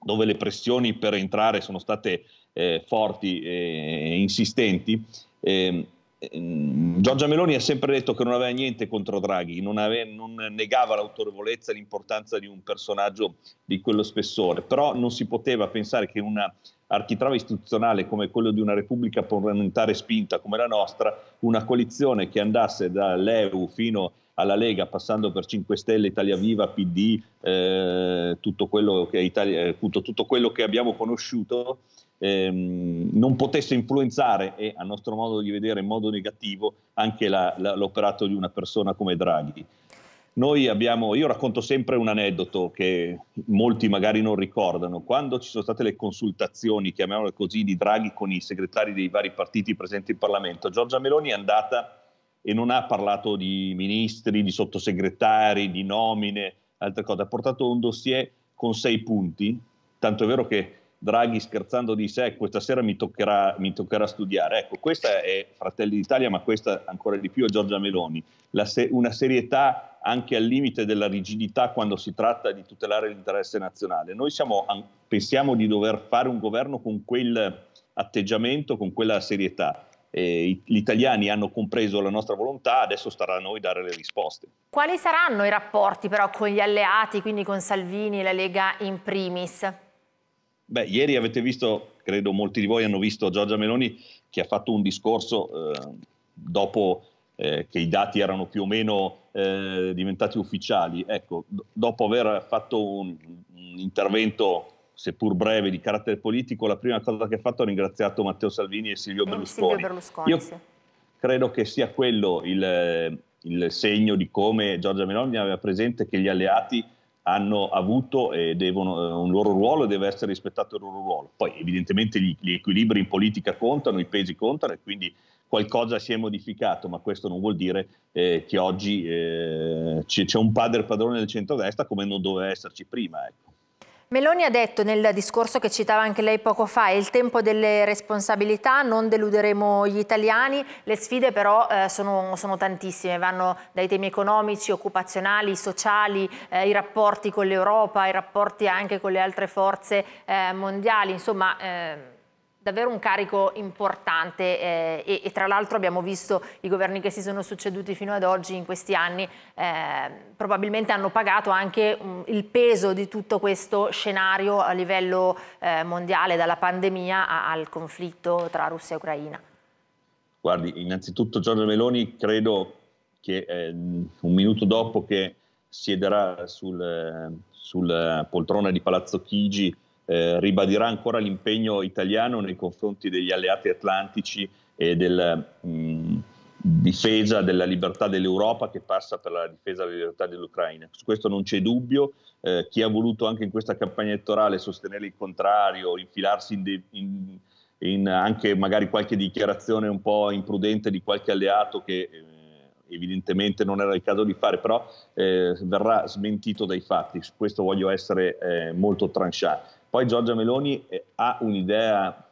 dove le pressioni per entrare sono state eh, forti e insistenti, eh, Ehm, Giorgia Meloni ha sempre detto che non aveva niente contro Draghi, non, aveva, non negava l'autorevolezza e l'importanza di un personaggio di quello spessore, però non si poteva pensare che una architrave istituzionale come quello di una repubblica parlamentare spinta come la nostra, una coalizione che andasse dall'EU fino alla Lega, passando per 5 Stelle, Italia Viva, PD, eh, tutto, quello Italia, eh, appunto, tutto quello che abbiamo conosciuto, ehm, non potesse influenzare, e a nostro modo di vedere in modo negativo, anche la, la, l'operato di una persona come Draghi. Noi abbiamo, io racconto sempre un aneddoto che molti magari non ricordano, quando ci sono state le consultazioni, chiamiamole così, di Draghi con i segretari dei vari partiti presenti in Parlamento, Giorgia Meloni è andata e non ha parlato di ministri, di sottosegretari, di nomine, altre cose, ha portato un dossier con sei punti, tanto è vero che Draghi scherzando di sé, questa sera mi toccherà, mi toccherà studiare. Ecco, questa è Fratelli d'Italia, ma questa ancora di più è Giorgia Meloni. Se- una serietà anche al limite della rigidità quando si tratta di tutelare l'interesse nazionale. Noi siamo, pensiamo di dover fare un governo con quel atteggiamento, con quella serietà. Eh, gli italiani hanno compreso la nostra volontà, adesso starà a noi dare le risposte. Quali saranno i rapporti però con gli alleati, quindi con Salvini e la Lega in primis? Beh, ieri avete visto, credo molti di voi hanno visto Giorgia Meloni che ha fatto un discorso eh, dopo eh, che i dati erano più o meno eh, diventati ufficiali. Ecco, dopo aver fatto un, un, intervento, seppur breve, di carattere politico, la prima cosa che ha fatto è ringraziato Matteo Salvini e Silvio Berlusconi. Mm, Silvio Berlusconi Io sì. credo che sia quello il, il segno di come Giorgia Meloni aveva presente che gli alleati hanno avuto e devono, eh, un loro ruolo e deve essere rispettato il loro ruolo. Poi evidentemente gli, gli equilibri in politica contano, i pesi contano e quindi qualcosa si è modificato, ma questo non vuol dire eh, che oggi eh, c'è un padre padrone del centrodestra come non doveva esserci prima. Ecco. Meloni ha detto nel discorso che citava anche lei poco fa, è il tempo delle responsabilità, non deluderemo gli italiani, le sfide però eh, sono, sono, tantissime, vanno dai temi economici, occupazionali, sociali, eh, i rapporti con l'Europa, i rapporti anche con le altre forze eh, mondiali, insomma eh, davvero un carico importante eh, e, e, tra l'altro abbiamo visto i governi che si sono succeduti fino ad oggi in questi anni eh, probabilmente hanno pagato anche um, il peso di tutto questo scenario a livello eh, mondiale dalla pandemia a, al conflitto tra Russia e Ucraina. Guardi, innanzitutto Giorgio Meloni credo che eh, un minuto dopo che siederà sul, eh, sulla eh, poltrona di Palazzo Chigi eh, ribadirà ancora l'impegno italiano nei confronti degli alleati atlantici e della mh, mm, difesa della libertà dell'Europa che passa per la difesa della libertà dell'Ucraina. Su questo non c'è dubbio, eh, chi ha voluto anche in questa campagna elettorale sostenere il contrario, infilarsi in, de- in, in anche magari qualche dichiarazione un po' imprudente di qualche alleato che eh, evidentemente non era il caso di fare, però eh, verrà smentito dai fatti, su questo voglio essere eh, molto tranchant. Poi Giorgia Meloni eh, ha un'idea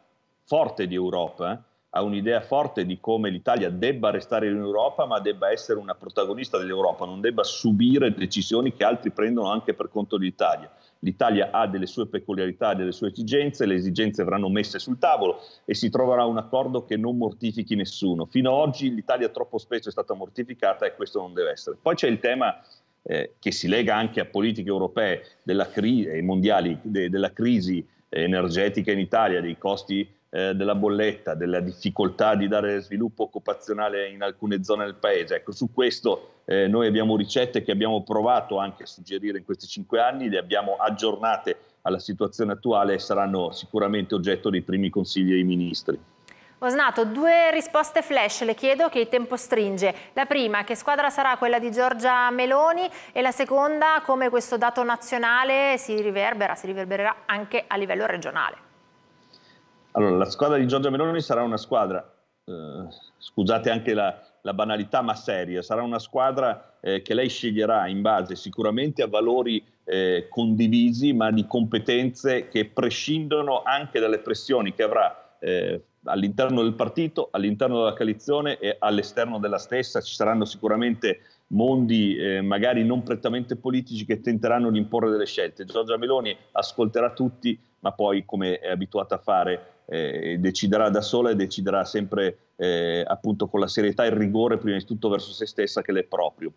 forte di Europa, eh. ha un'idea forte di come l'Italia debba restare in Europa, ma debba essere una protagonista dell'Europa, non debba subire decisioni che altri prendono anche per conto dell'Italia. L'Italia ha delle sue peculiarità, delle sue esigenze, le esigenze verranno messe sul tavolo e si troverà un accordo che non mortifichi nessuno. Fino ad oggi l'Italia troppo spesso è stata mortificata e questo non deve essere. Poi c'è il tema eh, che si lega anche a politiche europee cri- e eh, mondiali de- della crisi eh, energetica in Italia, dei costi eh, della bolletta, della difficoltà di dare sviluppo occupazionale in alcune zone del paese. Ecco, su questo eh, noi abbiamo ricette che abbiamo provato anche a suggerire in questi cinque anni, le abbiamo aggiornate alla situazione attuale e saranno sicuramente oggetto dei primi consigli dei ministri. Ho snato due risposte flash, le chiedo che il tempo stringe. La prima, che squadra sarà quella di Giorgia Meloni e la seconda, come questo dato nazionale si riverbera, si riverbererà anche a livello regionale. Allora, la squadra di Giorgia Meloni sarà una squadra, eh, scusate anche la, la banalità ma seria, sarà una squadra eh, che lei sceglierà in base sicuramente a valori eh, condivisi ma di competenze che prescindono anche dalle pressioni che avrà eh, all'interno del partito, all'interno della coalizione e all'esterno della stessa. Ci saranno sicuramente mondi eh, magari non prettamente politici che tenteranno di imporre delle scelte. Giorgia Meloni ascolterà tutti, ma poi, come è abituata a fare, eh, deciderà da sola e deciderà sempre eh, appunto con la serietà e il rigore, prima di tutto verso se stessa, che le è proprio.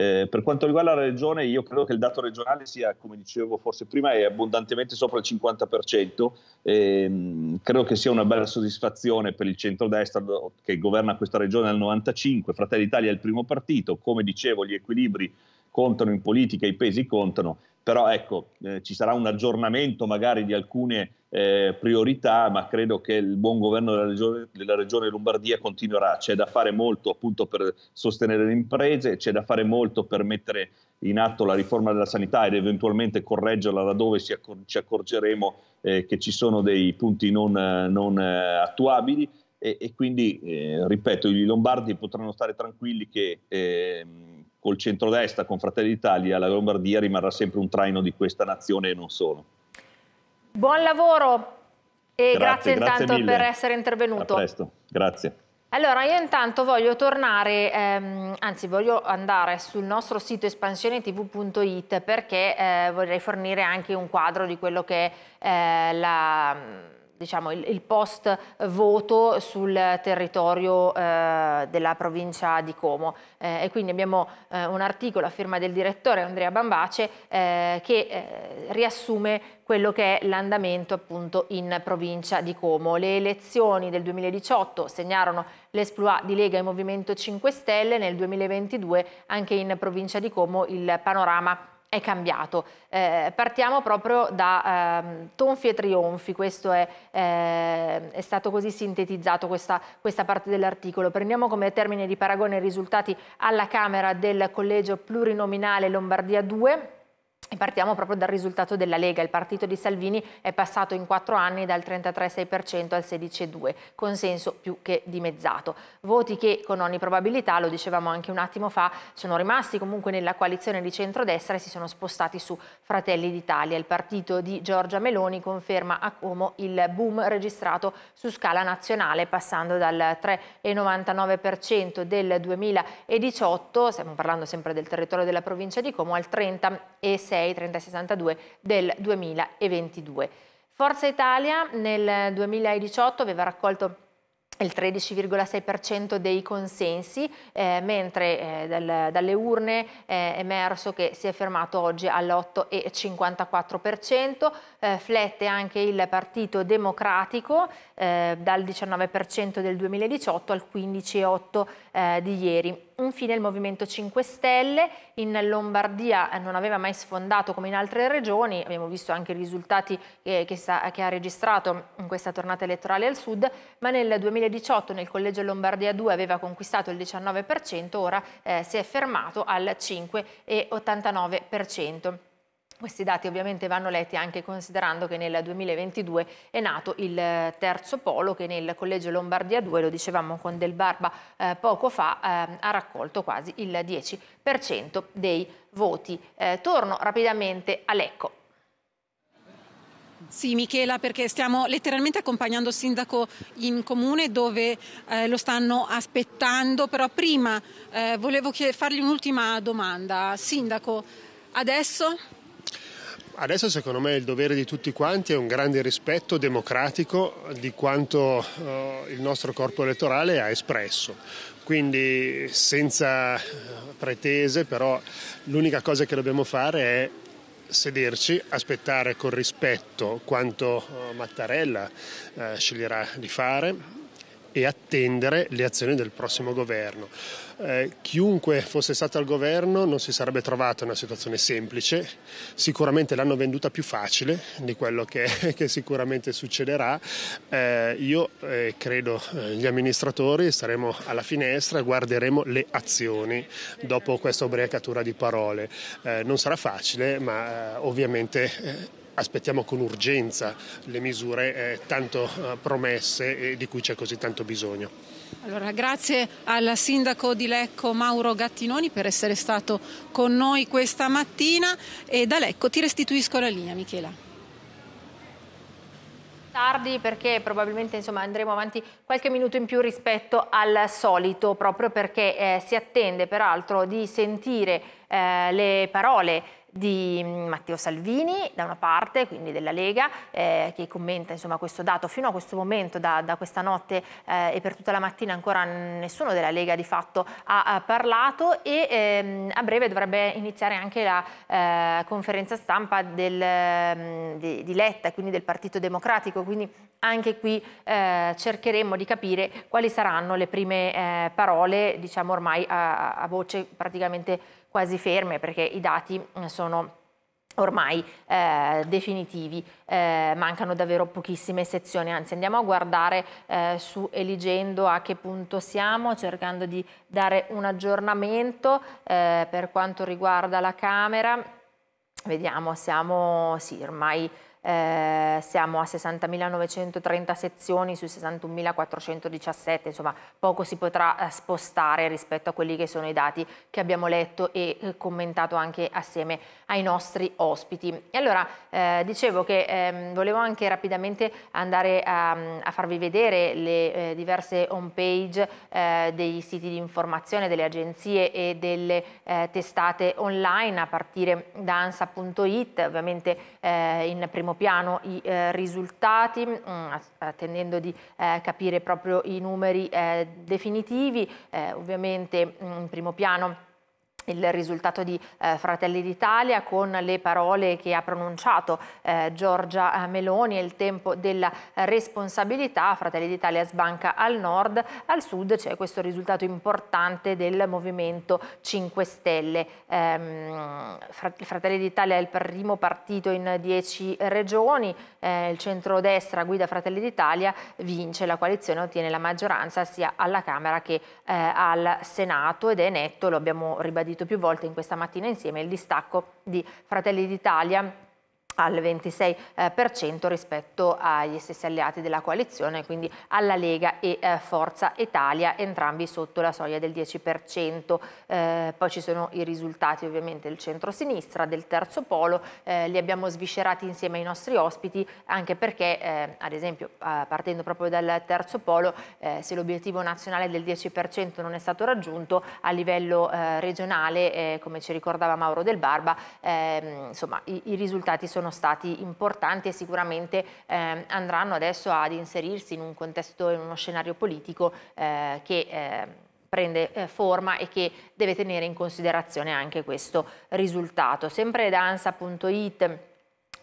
Eh, per quanto riguarda la regione, io credo che il dato regionale sia, come dicevo forse prima, è abbondantemente sopra il 50%. Eh, credo che sia una bella soddisfazione per il centrodestra che governa questa regione dal 95. Fratelli d'Italia è il primo partito, come dicevo, gli equilibri contano in politica, i pesi contano però ecco, eh, ci sarà un aggiornamento magari di alcune eh, priorità, ma credo che il buon governo della regione, della regione, Lombardia continuerà. C'è da fare molto appunto per sostenere le imprese, c'è da fare molto per mettere in atto la riforma della sanità ed eventualmente correggerla laddove accor- ci accorgeremo eh, che ci sono dei punti non, non eh, attuabili. E, e quindi, eh, ripeto, i lombardi potranno stare tranquilli che ehm, col centrodestra, con Fratelli d'Italia, la Lombardia rimarrà sempre un traino di questa nazione e non solo. Buon lavoro e grazie, grazie intanto grazie per essere intervenuto. A presto, grazie. Allora, io intanto voglio tornare, ehm, anzi voglio andare sul nostro sito espansionetv.it perché eh, vorrei fornire anche un quadro di quello che è eh, la diciamo, il, il, post voto sul territorio eh, della provincia di Como eh, e quindi abbiamo eh, un articolo a firma del direttore Andrea Bambace eh, che eh, riassume quello che è l'andamento appunto in provincia di Como. Le elezioni del 2018 segnarono l'esploit di Lega e Movimento 5 Stelle, nel 2022 anche in provincia di Como il panorama è cambiato. Eh, partiamo proprio da eh, tonfi e trionfi, questo è, eh, è stato così sintetizzato questa, questa parte dell'articolo. Prendiamo come termine di paragone i risultati alla Camera del Collegio Plurinominale Lombardia 2 Partiamo proprio dal risultato della Lega. Il partito di Salvini è passato in quattro anni dal 33,6% al 16,2%, consenso più che dimezzato. Voti che con ogni probabilità, lo dicevamo anche un attimo fa, sono rimasti comunque nella coalizione di centrodestra e si sono spostati su Fratelli d'Italia. Il partito di Giorgia Meloni conferma a Como il boom registrato su scala nazionale, passando dal 3,99% del 2018, stiamo parlando sempre del territorio della provincia di Como, al 30,6% 36 3062 del 2022. Forza Italia nel 2018 aveva raccolto il 13,6% dei consensi, eh, mentre eh, dal, dalle urne eh, è emerso che si è fermato oggi all'8,54%, eh, flette anche il Partito Democratico eh, dal 19% del 2018 al 15,8% eh, di ieri. Infine il Movimento 5 Stelle in Lombardia eh, non aveva mai sfondato come in altre regioni, abbiamo visto anche i risultati eh, che, sa, che ha registrato in questa tornata elettorale al sud, ma nel 2018 nel Collegio Lombardia 2 aveva conquistato il 19%, ora eh, si è fermato al 5,89%. Questi dati ovviamente vanno letti anche considerando che nel 2022 è nato il eh, terzo polo che nel Collegio Lombardia 2, lo dicevamo con Del Barba eh, poco fa, eh, ha raccolto quasi il 10% dei voti. Eh, torno rapidamente a Lecco. Sì Michela perché stiamo letteralmente accompagnando il sindaco in comune dove eh, lo stanno aspettando, però prima eh, volevo fargli un'ultima domanda. Sindaco, adesso Adesso secondo me il dovere di tutti quanti è un grande rispetto democratico di quanto eh, il nostro corpo elettorale ha espresso. Quindi senza eh, pretese, però l'unica cosa che dobbiamo fare è sederci, aspettare con rispetto quanto eh, Mattarella eh, sceglierà di fare e attendere le azioni del prossimo governo. Eh, chiunque fosse stato al governo non si sarebbe trovato in una situazione semplice, sicuramente l'hanno venduta più facile di quello che, che sicuramente succederà. Eh, io eh, credo eh, gli amministratori staremo alla finestra e guarderemo le azioni dopo questa ubriacatura di parole. Eh, non sarà facile, ma ovviamente aspettiamo con urgenza le misure eh, tanto eh, promesse e di cui c'è così tanto bisogno. Allora, grazie al sindaco di Lecco Mauro Gattinoni per essere stato con noi questa mattina e da Lecco ti restituisco la linea Michela tardi perché probabilmente insomma, andremo avanti qualche minuto in più rispetto al solito proprio perché eh, si attende peraltro di sentire eh, le parole di mm, Matteo Salvini da una parte, quindi della Lega, eh, che commenta insomma, questo dato. Fino a questo momento, da, da questa notte eh, e per tutta la mattina, ancora nessuno della Lega di fatto ha, ha parlato e ehm, a breve dovrebbe iniziare anche la eh, conferenza stampa del, mm, di, di, Letta, quindi del Partito Democratico. Quindi anche qui eh, cercheremo di capire quali saranno le prime eh, parole, diciamo ormai a, a voce praticamente quasi ferme perché i dati mm, sono ormai eh, definitivi, eh, mancano davvero pochissime sezioni, anzi andiamo a guardare eh, su Eligendo a che punto siamo, cercando di dare un aggiornamento eh, per quanto riguarda la Camera, vediamo siamo sì, ormai eh, siamo a 60.930 sezioni su 61.417, insomma poco si potrà eh, spostare rispetto a quelli che sono i dati che abbiamo letto e eh, commentato anche assieme ai nostri ospiti. E allora eh, dicevo che ehm, volevo anche rapidamente andare a, a farvi vedere le eh, diverse home page eh, dei siti di informazione, delle agenzie e delle eh, testate online a partire da ansa.it, ovviamente in primo piano i eh, risultati, mm, attendendo di eh, capire proprio i numeri eh, definitivi, eh, ovviamente mm, in primo piano il risultato di eh, Fratelli d'Italia con le parole che ha pronunciato eh, Giorgia eh, Meloni e il tempo della responsabilità. Fratelli d'Italia sbanca al nord, al sud c'è questo risultato importante del Movimento 5 Stelle. Ehm, Fratelli d'Italia è il primo partito in 10 regioni, eh, il centrodestra guida Fratelli d'Italia, vince la coalizione, ottiene la maggioranza sia alla Camera che eh, al Senato ed è netto, lo abbiamo ribadito riferito più volte in questa mattina insieme, il distacco di Fratelli d'Italia al 26% eh, rispetto agli stessi alleati della coalizione, quindi alla Lega e eh, Forza Italia, entrambi sotto la soglia del 10%. Eh, poi ci sono i risultati ovviamente del centro-sinistra, del terzo polo, eh, li abbiamo sviscerati insieme ai nostri ospiti, anche perché eh, ad esempio eh, partendo proprio dal terzo polo, se l'obiettivo nazionale del 10% non è stato raggiunto, a livello regionale, come ci ricordava Mauro Del Barba, ehm, insomma i, i risultati sono sono stati importanti e sicuramente eh, andranno adesso ad inserirsi in un contesto, in uno scenario politico eh, che ehm, eh, prende forma e che deve tenere in considerazione anche questo risultato. Sempre danza.it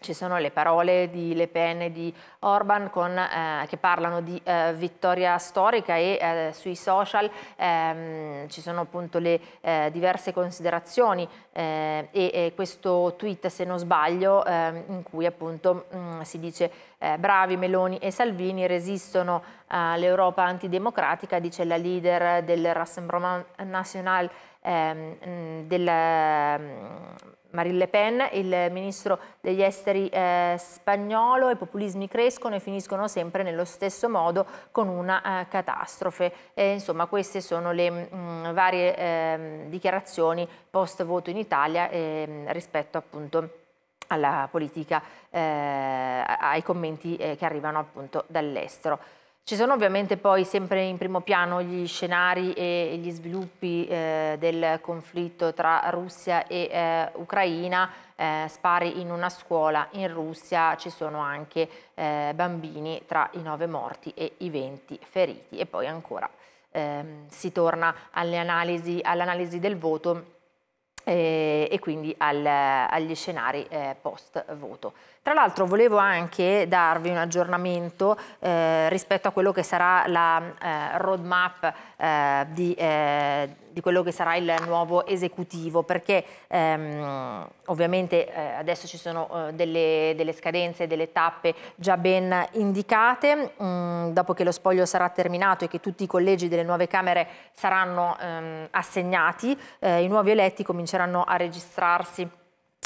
ci sono le parole di Le Pen e di Orban con, eh, che parlano di eh, vittoria storica e eh, sui social ehm, ci sono appunto le eh, diverse considerazioni eh, e, e, questo tweet se non sbaglio ehm, in cui appunto mh, mm, si dice eh, bravi Meloni e Salvini resistono all'Europa antidemocratica dice la leader del Rassemblement National ehm, mm, del ehm, Marine Le Pen, il ministro degli esteri eh, spagnolo, i populismi crescono e finiscono sempre nello stesso modo con una eh, catastrofe. E, insomma queste sono le mh, mm, varie eh, dichiarazioni post voto in Italia ehm, rispetto appunto alla politica, eh, ai commenti eh, che arrivano appunto dall'estero. Ci sono ovviamente poi sempre in primo piano gli scenari e gli sviluppi eh, del conflitto tra Russia e eh, Ucraina, eh, spari in una scuola in Russia, ci sono anche eh, bambini tra i 9 morti e i 20 feriti e poi ancora ehm, si torna all'analisi all del voto eh, e quindi al, agli scenari eh, post voto. Tra l'altro volevo anche darvi un aggiornamento eh, rispetto a quello che sarà la eh, roadmap eh, di, eh, di, quello che sarà il nuovo esecutivo, perché ehm, ovviamente eh, adesso ci sono eh, delle, delle, scadenze, delle tappe già ben indicate, mm, dopo che lo spoglio sarà terminato e che tutti i collegi delle nuove Camere saranno ehm, assegnati, i nuovi eletti cominceranno a registrarsi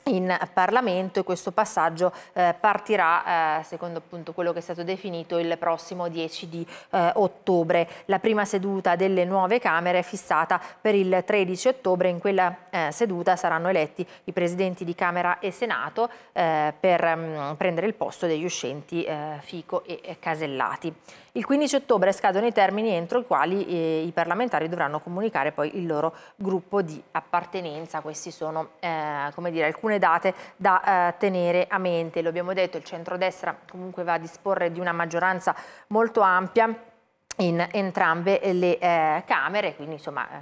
in Parlamento e questo passaggio eh, partirà eh, secondo appunto quello che è stato definito il prossimo 10 di eh, ottobre. La prima seduta delle nuove Camere è fissata per il 13 ottobre, in quella eh, seduta saranno eletti i presidenti di Camera e Senato eh, per mh, mm, prendere il posto degli uscenti eh, Fico e Casellati. Il 15 ottobre scadono i termini entro i quali i parlamentari dovranno comunicare poi il loro gruppo di appartenenza. Questi sono come dire, alcune alcune date da eh, tenere a mente. Lo abbiamo detto, il centrodestra comunque va a disporre di una maggioranza molto ampia in entrambe le eh, Camere, quindi insomma eh,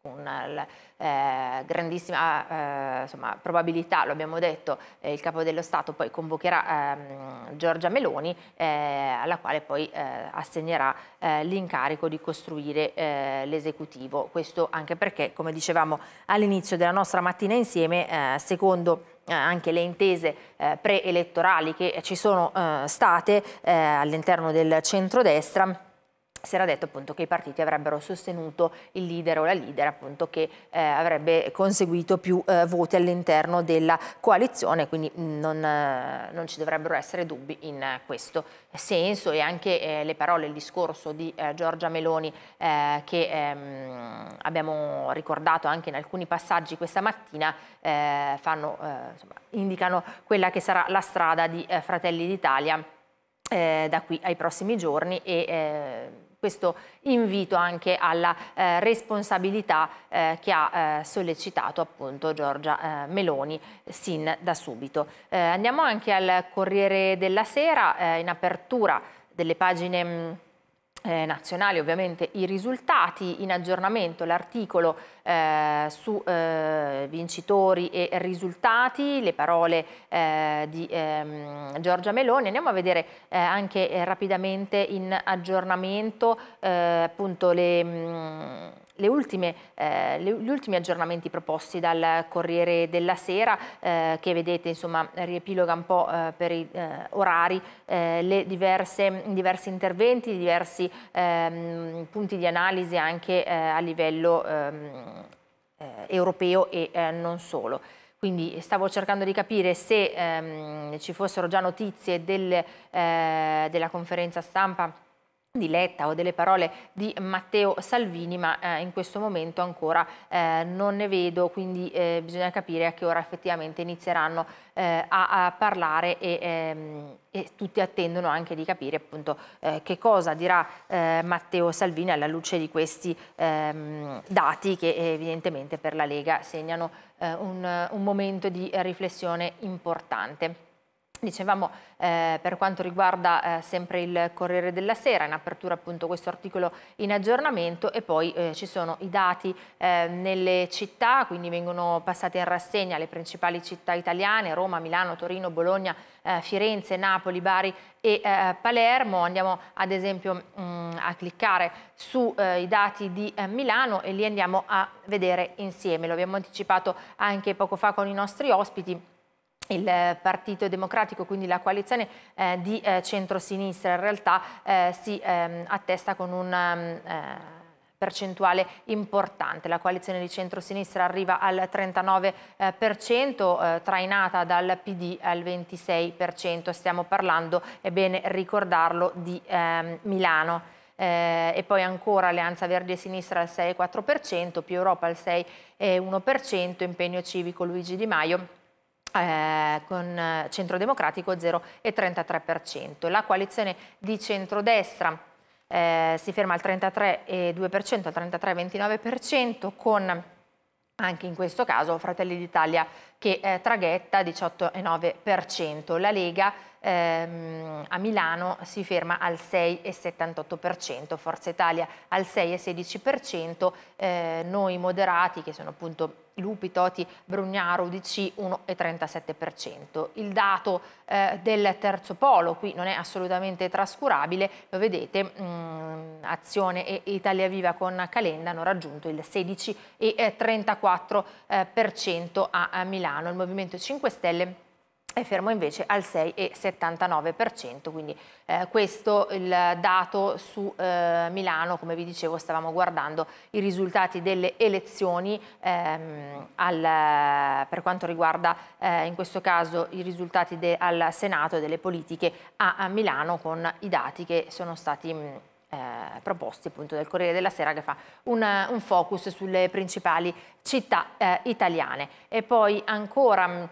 con il eh, grandissima eh, insomma, probabilità, lo abbiamo detto, eh, il Capo dello Stato poi convocherà ehm, Giorgia Meloni, eh, alla quale poi eh, assegnerà eh, l'incarico di costruire l'esecutivo. Questo anche perché, come dicevamo all'inizio della nostra mattina insieme, secondo anche le intese preelettorali che ci sono state all'interno del centrodestra, si era detto appunto che i partiti avrebbero sostenuto il leader o la leader appunto che eh, avrebbe conseguito più eh, voti all'interno della coalizione, quindi non, eh, non, ci dovrebbero essere dubbi in questo senso e anche eh, le parole, il discorso di eh, Giorgia Meloni eh, che ehm, abbiamo ricordato anche in alcuni passaggi questa mattina fanno, insomma, indicano quella che sarà la strada di Fratelli d'Italia. Eh, da qui ai prossimi giorni e eh questo invito anche alla eh, responsabilità eh, che ha eh, sollecitato appunto Giorgia eh, Meloni sin da subito. Eh, andiamo anche al Corriere della Sera, eh, in apertura delle pagine eh, nazionali ovviamente i risultati, in aggiornamento l'articolo eh, su eh, vincitori e risultati, le parole eh, di ehm, Giorgia Meloni, andiamo a vedere eh, anche eh, rapidamente in aggiornamento appunto le... Mh, mm, ultime, eh, le, gli ultimi aggiornamenti proposti dal Corriere della Sera eh, che vedete insomma riepiloga un po' eh, per i eh, orari eh, le diverse, diversi interventi, diversi ehm, punti di analisi anche eh, a livello ehm, europeo e non solo. Quindi stavo cercando di capire se ehm, ci fossero già notizie del, della conferenza stampa di Letta o delle parole di Matteo Salvini, ma eh, in questo momento ancora eh, non ne vedo, quindi eh, bisogna capire a che ora effettivamente inizieranno eh, a, a, parlare e, ehm, e, tutti attendono anche di capire appunto eh, che cosa dirà eh, Matteo Salvini alla luce di questi ehm, dati che evidentemente per la Lega segnano un, un momento di riflessione importante. Dicevamo eh, per quanto riguarda eh, sempre il Corriere della Sera, in apertura appunto questo articolo in aggiornamento e poi eh, ci sono i dati eh, nelle città, quindi vengono passate in rassegna le principali città italiane, Roma, Milano, Torino, Bologna, eh, Firenze, Napoli, Bari e eh, Palermo. Andiamo ad esempio mh, mm, a cliccare sui dati di Milano e li andiamo a vedere insieme. Lo abbiamo anticipato anche poco fa con i nostri ospiti il Partito Democratico, quindi la coalizione eh, di eh, centrosinistra, in realtà eh, si ehm, attesta con un ehm, eh, percentuale importante. La coalizione di centrosinistra arriva al 39%, eh, eh, trainata dal PD al 26%. Stiamo parlando, è bene ricordarlo, di ehm, Milano. Eh, e poi ancora Alleanza Verdi e Sinistra al 6,4%, più Europa al 6,1%, impegno civico Luigi Di Maio eh, con Centro Democratico 0,33%. La coalizione di centrodestra eh, si ferma al 33,2%, al 33,29% con anche in questo caso Fratelli d'Italia che eh, traghetta 18,9%, la Lega ehm, a Milano si ferma al 6,78%, Forza Italia al 6,16%, eh, noi moderati che sono appunto Lupi, Toti, Brugnaro, UDC 1,37%. Il dato eh, del terzo polo qui non è assolutamente trascurabile, lo vedete, mh, mm, Azione e Italia Viva con Calenda hanno raggiunto il 16,34% eh, a, a Milano. Il Movimento 5 Stelle è fermo invece al 6,79%, quindi eh, questo il dato su eh, Milano, come vi dicevo stavamo guardando i risultati delle elezioni ehm, al, per quanto riguarda eh, in questo caso i risultati de, al Senato e delle politiche a, a, Milano con i dati che sono stati mh, mm, eh, proposti appunto dal Corriere della Sera che fa un, un focus sulle principali città eh, italiane. E poi ancora mm,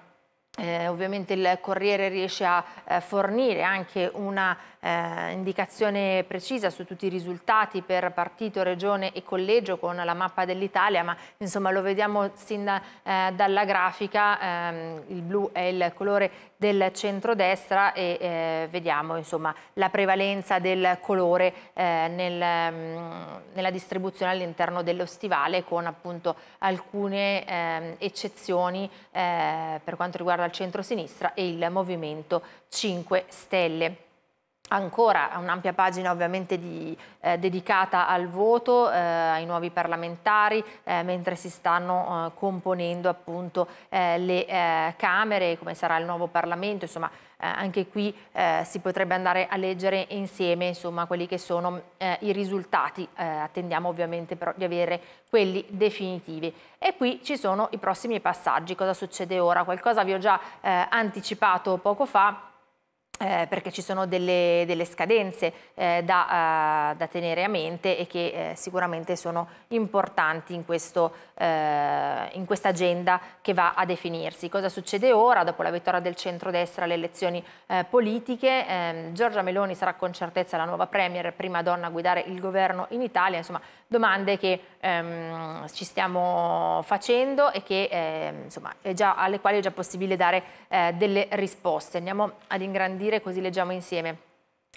eh, ovviamente il Corriere riesce a eh, fornire anche una eh, indicazione precisa su tutti i risultati per partito, regione e collegio con la mappa dell'Italia, ma insomma lo vediamo sin da, eh, dalla grafica, ehm, il blu è il colore del centrodestra e eh, vediamo insomma, la prevalenza del colore eh, nel, mm, nella distribuzione all'interno dello stivale con appunto alcune ehm, eccezioni eh, per quanto riguarda il centro-sinistra e il Movimento 5 Stelle ancora un'ampia pagina ovviamente di, eh, dedicata al voto, eh, ai nuovi parlamentari, eh, mentre si stanno eh, componendo appunto eh, le eh, Camere, come sarà il nuovo Parlamento, insomma anche qui si potrebbe andare a leggere insieme insomma, quelli che sono i risultati, attendiamo ovviamente però di avere quelli definitivi. E qui ci sono i prossimi passaggi, cosa succede ora? Qualcosa vi ho già anticipato poco fa, eh, perché ci sono delle, delle scadenze eh, da, eh, da, tenere a mente e che eh, sicuramente sono importanti in, questo, eh, in questa agenda che va a definirsi. Cosa succede ora? Dopo la vittoria del centrodestra alle elezioni eh, politiche, ehm, Giorgia Meloni sarà con certezza la nuova Premier, prima donna a guidare il governo in Italia, insomma domande che ehm, ci stiamo facendo e che, eh, insomma, già, alle quali è già possibile dare eh, delle risposte. Andiamo ad ingrandire così leggiamo insieme.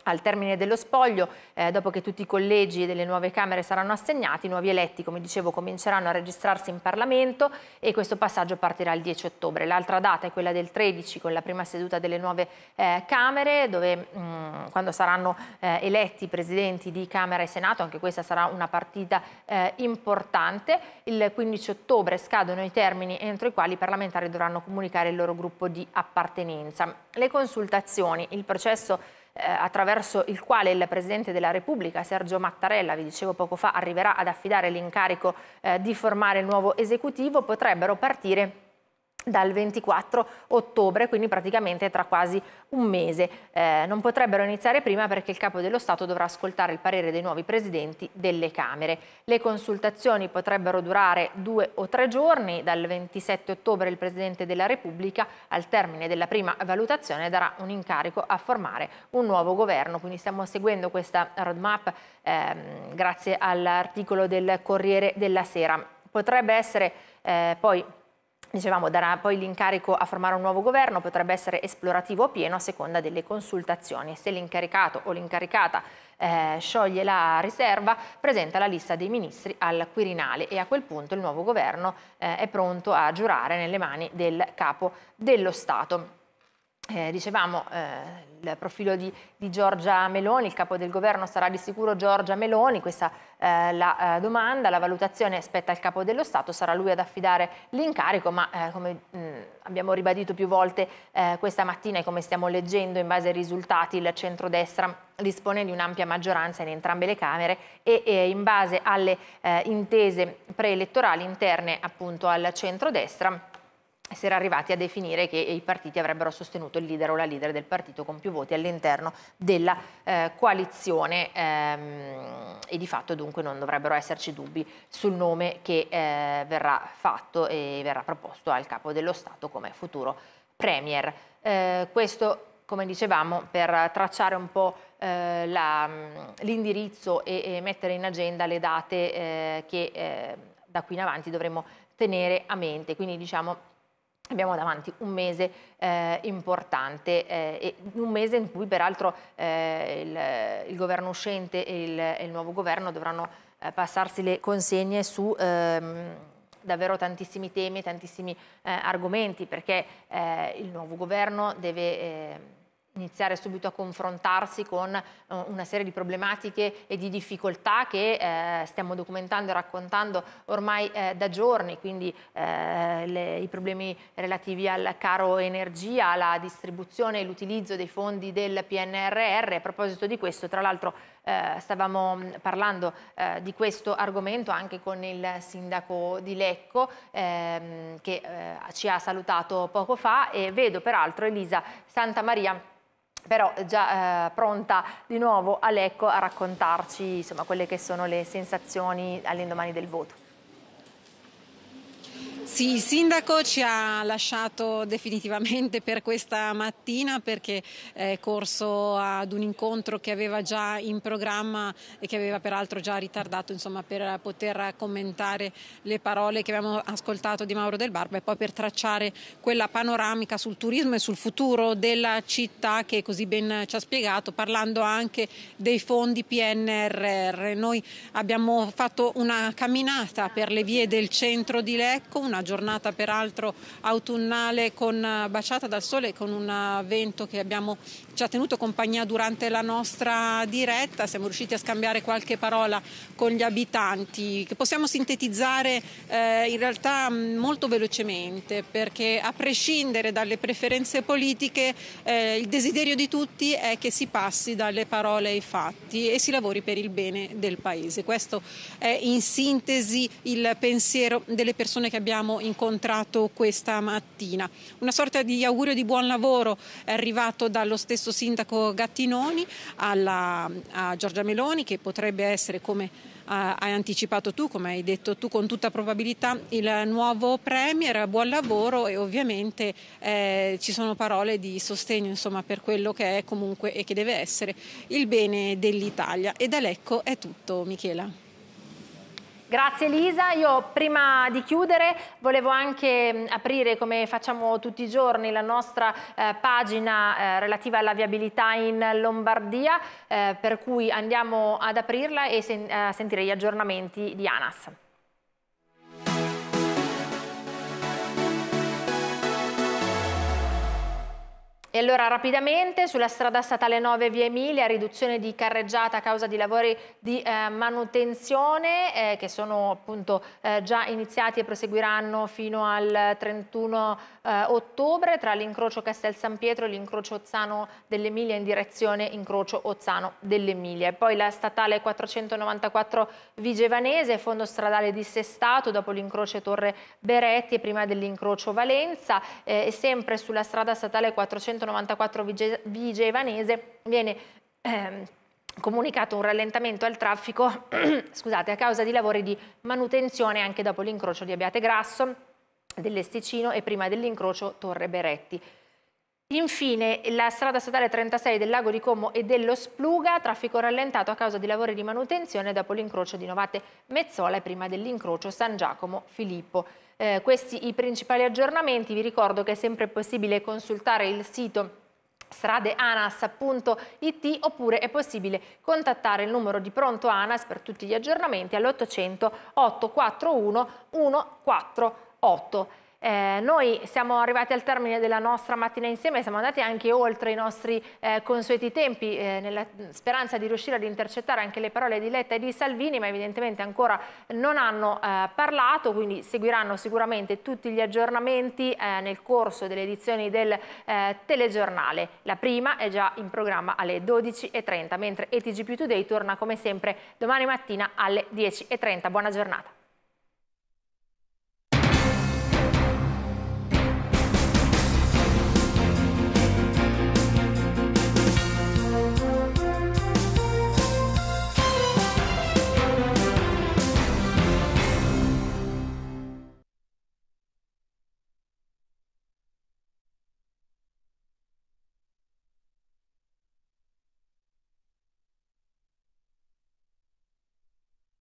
Al termine dello spoglio, eh, dopo che tutti i collegi delle nuove Camere saranno assegnati, i nuovi eletti, come dicevo, cominceranno a registrarsi in Parlamento e questo passaggio partirà il 10 ottobre. L'altra data è quella del 13 con la prima seduta delle nuove eh, Camere, dove mh, mm, quando saranno eh, eletti i presidenti di Camera e Senato, anche questa sarà una partita eh, importante. Il 15 ottobre scadono i termini entro i quali i parlamentari dovranno comunicare il loro gruppo di appartenenza. Le consultazioni, il processo eh, attraverso il quale il Presidente della Repubblica, Sergio Mattarella, vi dicevo poco fa, arriverà ad affidare l'incarico eh, di formare il nuovo esecutivo, potrebbero partire dal 24 ottobre, quindi praticamente tra quasi un mese. Eh, non potrebbero iniziare prima perché il Capo dello Stato dovrà ascoltare il parere dei nuovi presidenti delle Camere. Le consultazioni potrebbero durare due o tre giorni, dal 27 ottobre il Presidente della Repubblica al termine della prima valutazione darà un incarico a formare un nuovo governo, quindi stiamo seguendo questa roadmap ehm, grazie all'articolo del Corriere della Sera. Potrebbe essere eh, poi dicevamo, darà poi l'incarico a formare un nuovo governo, potrebbe essere esplorativo o pieno a seconda delle consultazioni. Se l'incaricato o l'incaricata eh, scioglie la riserva, presenta la lista dei ministri al Quirinale e a quel punto il nuovo governo eh, è pronto a giurare nelle mani del capo dello Stato. Eh, dicevamo, eh, il profilo di, di, Giorgia Meloni, il capo del governo sarà di sicuro Giorgia Meloni, questa è eh, la eh, domanda, la valutazione spetta al capo dello Stato, sarà lui ad affidare l'incarico, ma eh, come mh, mm, abbiamo ribadito più volte eh, questa mattina e come stiamo leggendo in base ai risultati, il centrodestra dispone di un'ampia maggioranza in entrambe le Camere e, e in base alle intese preelettorali interne appunto al centrodestra si era arrivati a definire che i partiti avrebbero sostenuto il leader o la leader del partito con più voti all'interno della eh, coalizione ehm, e di fatto dunque non dovrebbero esserci dubbi sul nome che eh, verrà fatto e verrà proposto al capo dello Stato come futuro Premier. Eh, questo come dicevamo, per tracciare un po' eh, mm, l'indirizzo e, e, mettere in agenda le date eh, che eh, da qui in avanti dovremo tenere a mente. Quindi diciamo Abbiamo davanti un mese eh, importante, eh, un mese in cui peraltro eh, il, il, governo uscente e il, e il nuovo governo dovranno eh, passarsi le consegne su ehm, davvero tantissimi temi, tantissimi eh, argomenti, perché eh, il nuovo governo deve iniziare subito a confrontarsi con eh, una serie di problematiche e di difficoltà che eh, stiamo documentando e raccontando ormai eh, da giorni, quindi eh, le, i problemi relativi al caro energia, alla distribuzione e l'utilizzo dei fondi del PNRR. A proposito di questo, tra l'altro eh, stavamo mm, parlando eh, di questo argomento anche con il sindaco di Lecco ehm, che ci ha salutato poco fa e vedo peraltro Elisa Santamaria però eh, già eh, pronta di nuovo a Lecco a raccontarci insomma, quelle che sono le sensazioni all'indomani del voto. Sì, il sindaco ci ha lasciato definitivamente per questa mattina perché è corso ad un incontro che aveva già in programma e che aveva peraltro già ritardato insomma, per poter commentare le parole che abbiamo ascoltato di Mauro Del Barba e poi per tracciare quella panoramica sul turismo e sul futuro della città che così ben ci ha spiegato parlando anche dei fondi PNRR. Noi abbiamo fatto una camminata per le vie del centro di Lecco, una giornata peraltro autunnale con, eh, baciata dal sole con un eh, vento che abbiamo ci ha tenuto compagnia durante la nostra diretta, siamo riusciti a scambiare qualche parola con gli abitanti, che possiamo sintetizzare eh, in realtà mm, molto velocemente, perché a prescindere dalle preferenze politiche eh, il desiderio di tutti è che si passi dalle parole ai fatti e si lavori per il bene del Paese. Questo è in sintesi il pensiero delle persone che abbiamo incontrato questa mattina. Una sorta di augurio di buon lavoro è arrivato dallo stesso stesso sindaco Gattinoni alla, a Giorgia Meloni che potrebbe essere come eh, hai anticipato tu, come hai detto tu con tutta probabilità, il nuovo Premier, buon lavoro e ovviamente eh, ci sono parole di sostegno insomma, per quello che è comunque e che deve essere il bene dell'Italia. E da Lecco è tutto, Michela. Grazie Elisa, io prima di chiudere volevo anche mm, aprire come facciamo tutti i giorni la nostra eh, pagina eh, relativa alla viabilità in Lombardia eh, per cui andiamo ad aprirla e sen sentire gli aggiornamenti di ANAS. E allora rapidamente sulla strada statale 9 via Emilia, riduzione di carreggiata a causa di lavori di eh, manutenzione eh, che sono appunto eh, già iniziati e proseguiranno fino al 31 eh, ottobre tra l'incrocio Castel San Pietro e l'incrocio Ozzano dell'Emilia in direzione incrocio Ozzano dell'Emilia. poi la statale 494 Vigevanese, fondo stradale dissestato dopo l'incrocio Torre Beretti e prima dell'incrocio Valenza eh, e sempre sulla strada statale 494 194 Vigevanese viene ehm, comunicato un rallentamento al traffico scusate, a causa di lavori di manutenzione anche dopo l'incrocio di Abbiate Grasso, dell'Esticino e prima dell'incrocio Torre Beretti. Infine la strada statale 36 del Lago di Como e dello Spluga, traffico rallentato a causa di lavori di manutenzione dopo l'incrocio di Novate Mezzola e prima dell'incrocio San Giacomo Filippo eh, questi i principali aggiornamenti. Vi ricordo che è sempre possibile consultare il sito stradeanas.it oppure è possibile contattare il numero di Pronto Anas per tutti gli aggiornamenti all'800 841 148. Eh, noi siamo arrivati al termine della nostra mattina insieme, siamo andati anche oltre i nostri eh, consueti tempi eh, nella speranza di riuscire ad intercettare anche le parole di Letta e di Salvini, ma evidentemente ancora non hanno eh, parlato, quindi seguiranno sicuramente tutti gli aggiornamenti eh, nel corso delle edizioni del eh, telegiornale. La prima è già in programma alle 12.30, mentre ETG Today torna come sempre domani mattina alle 10.30. Buona giornata.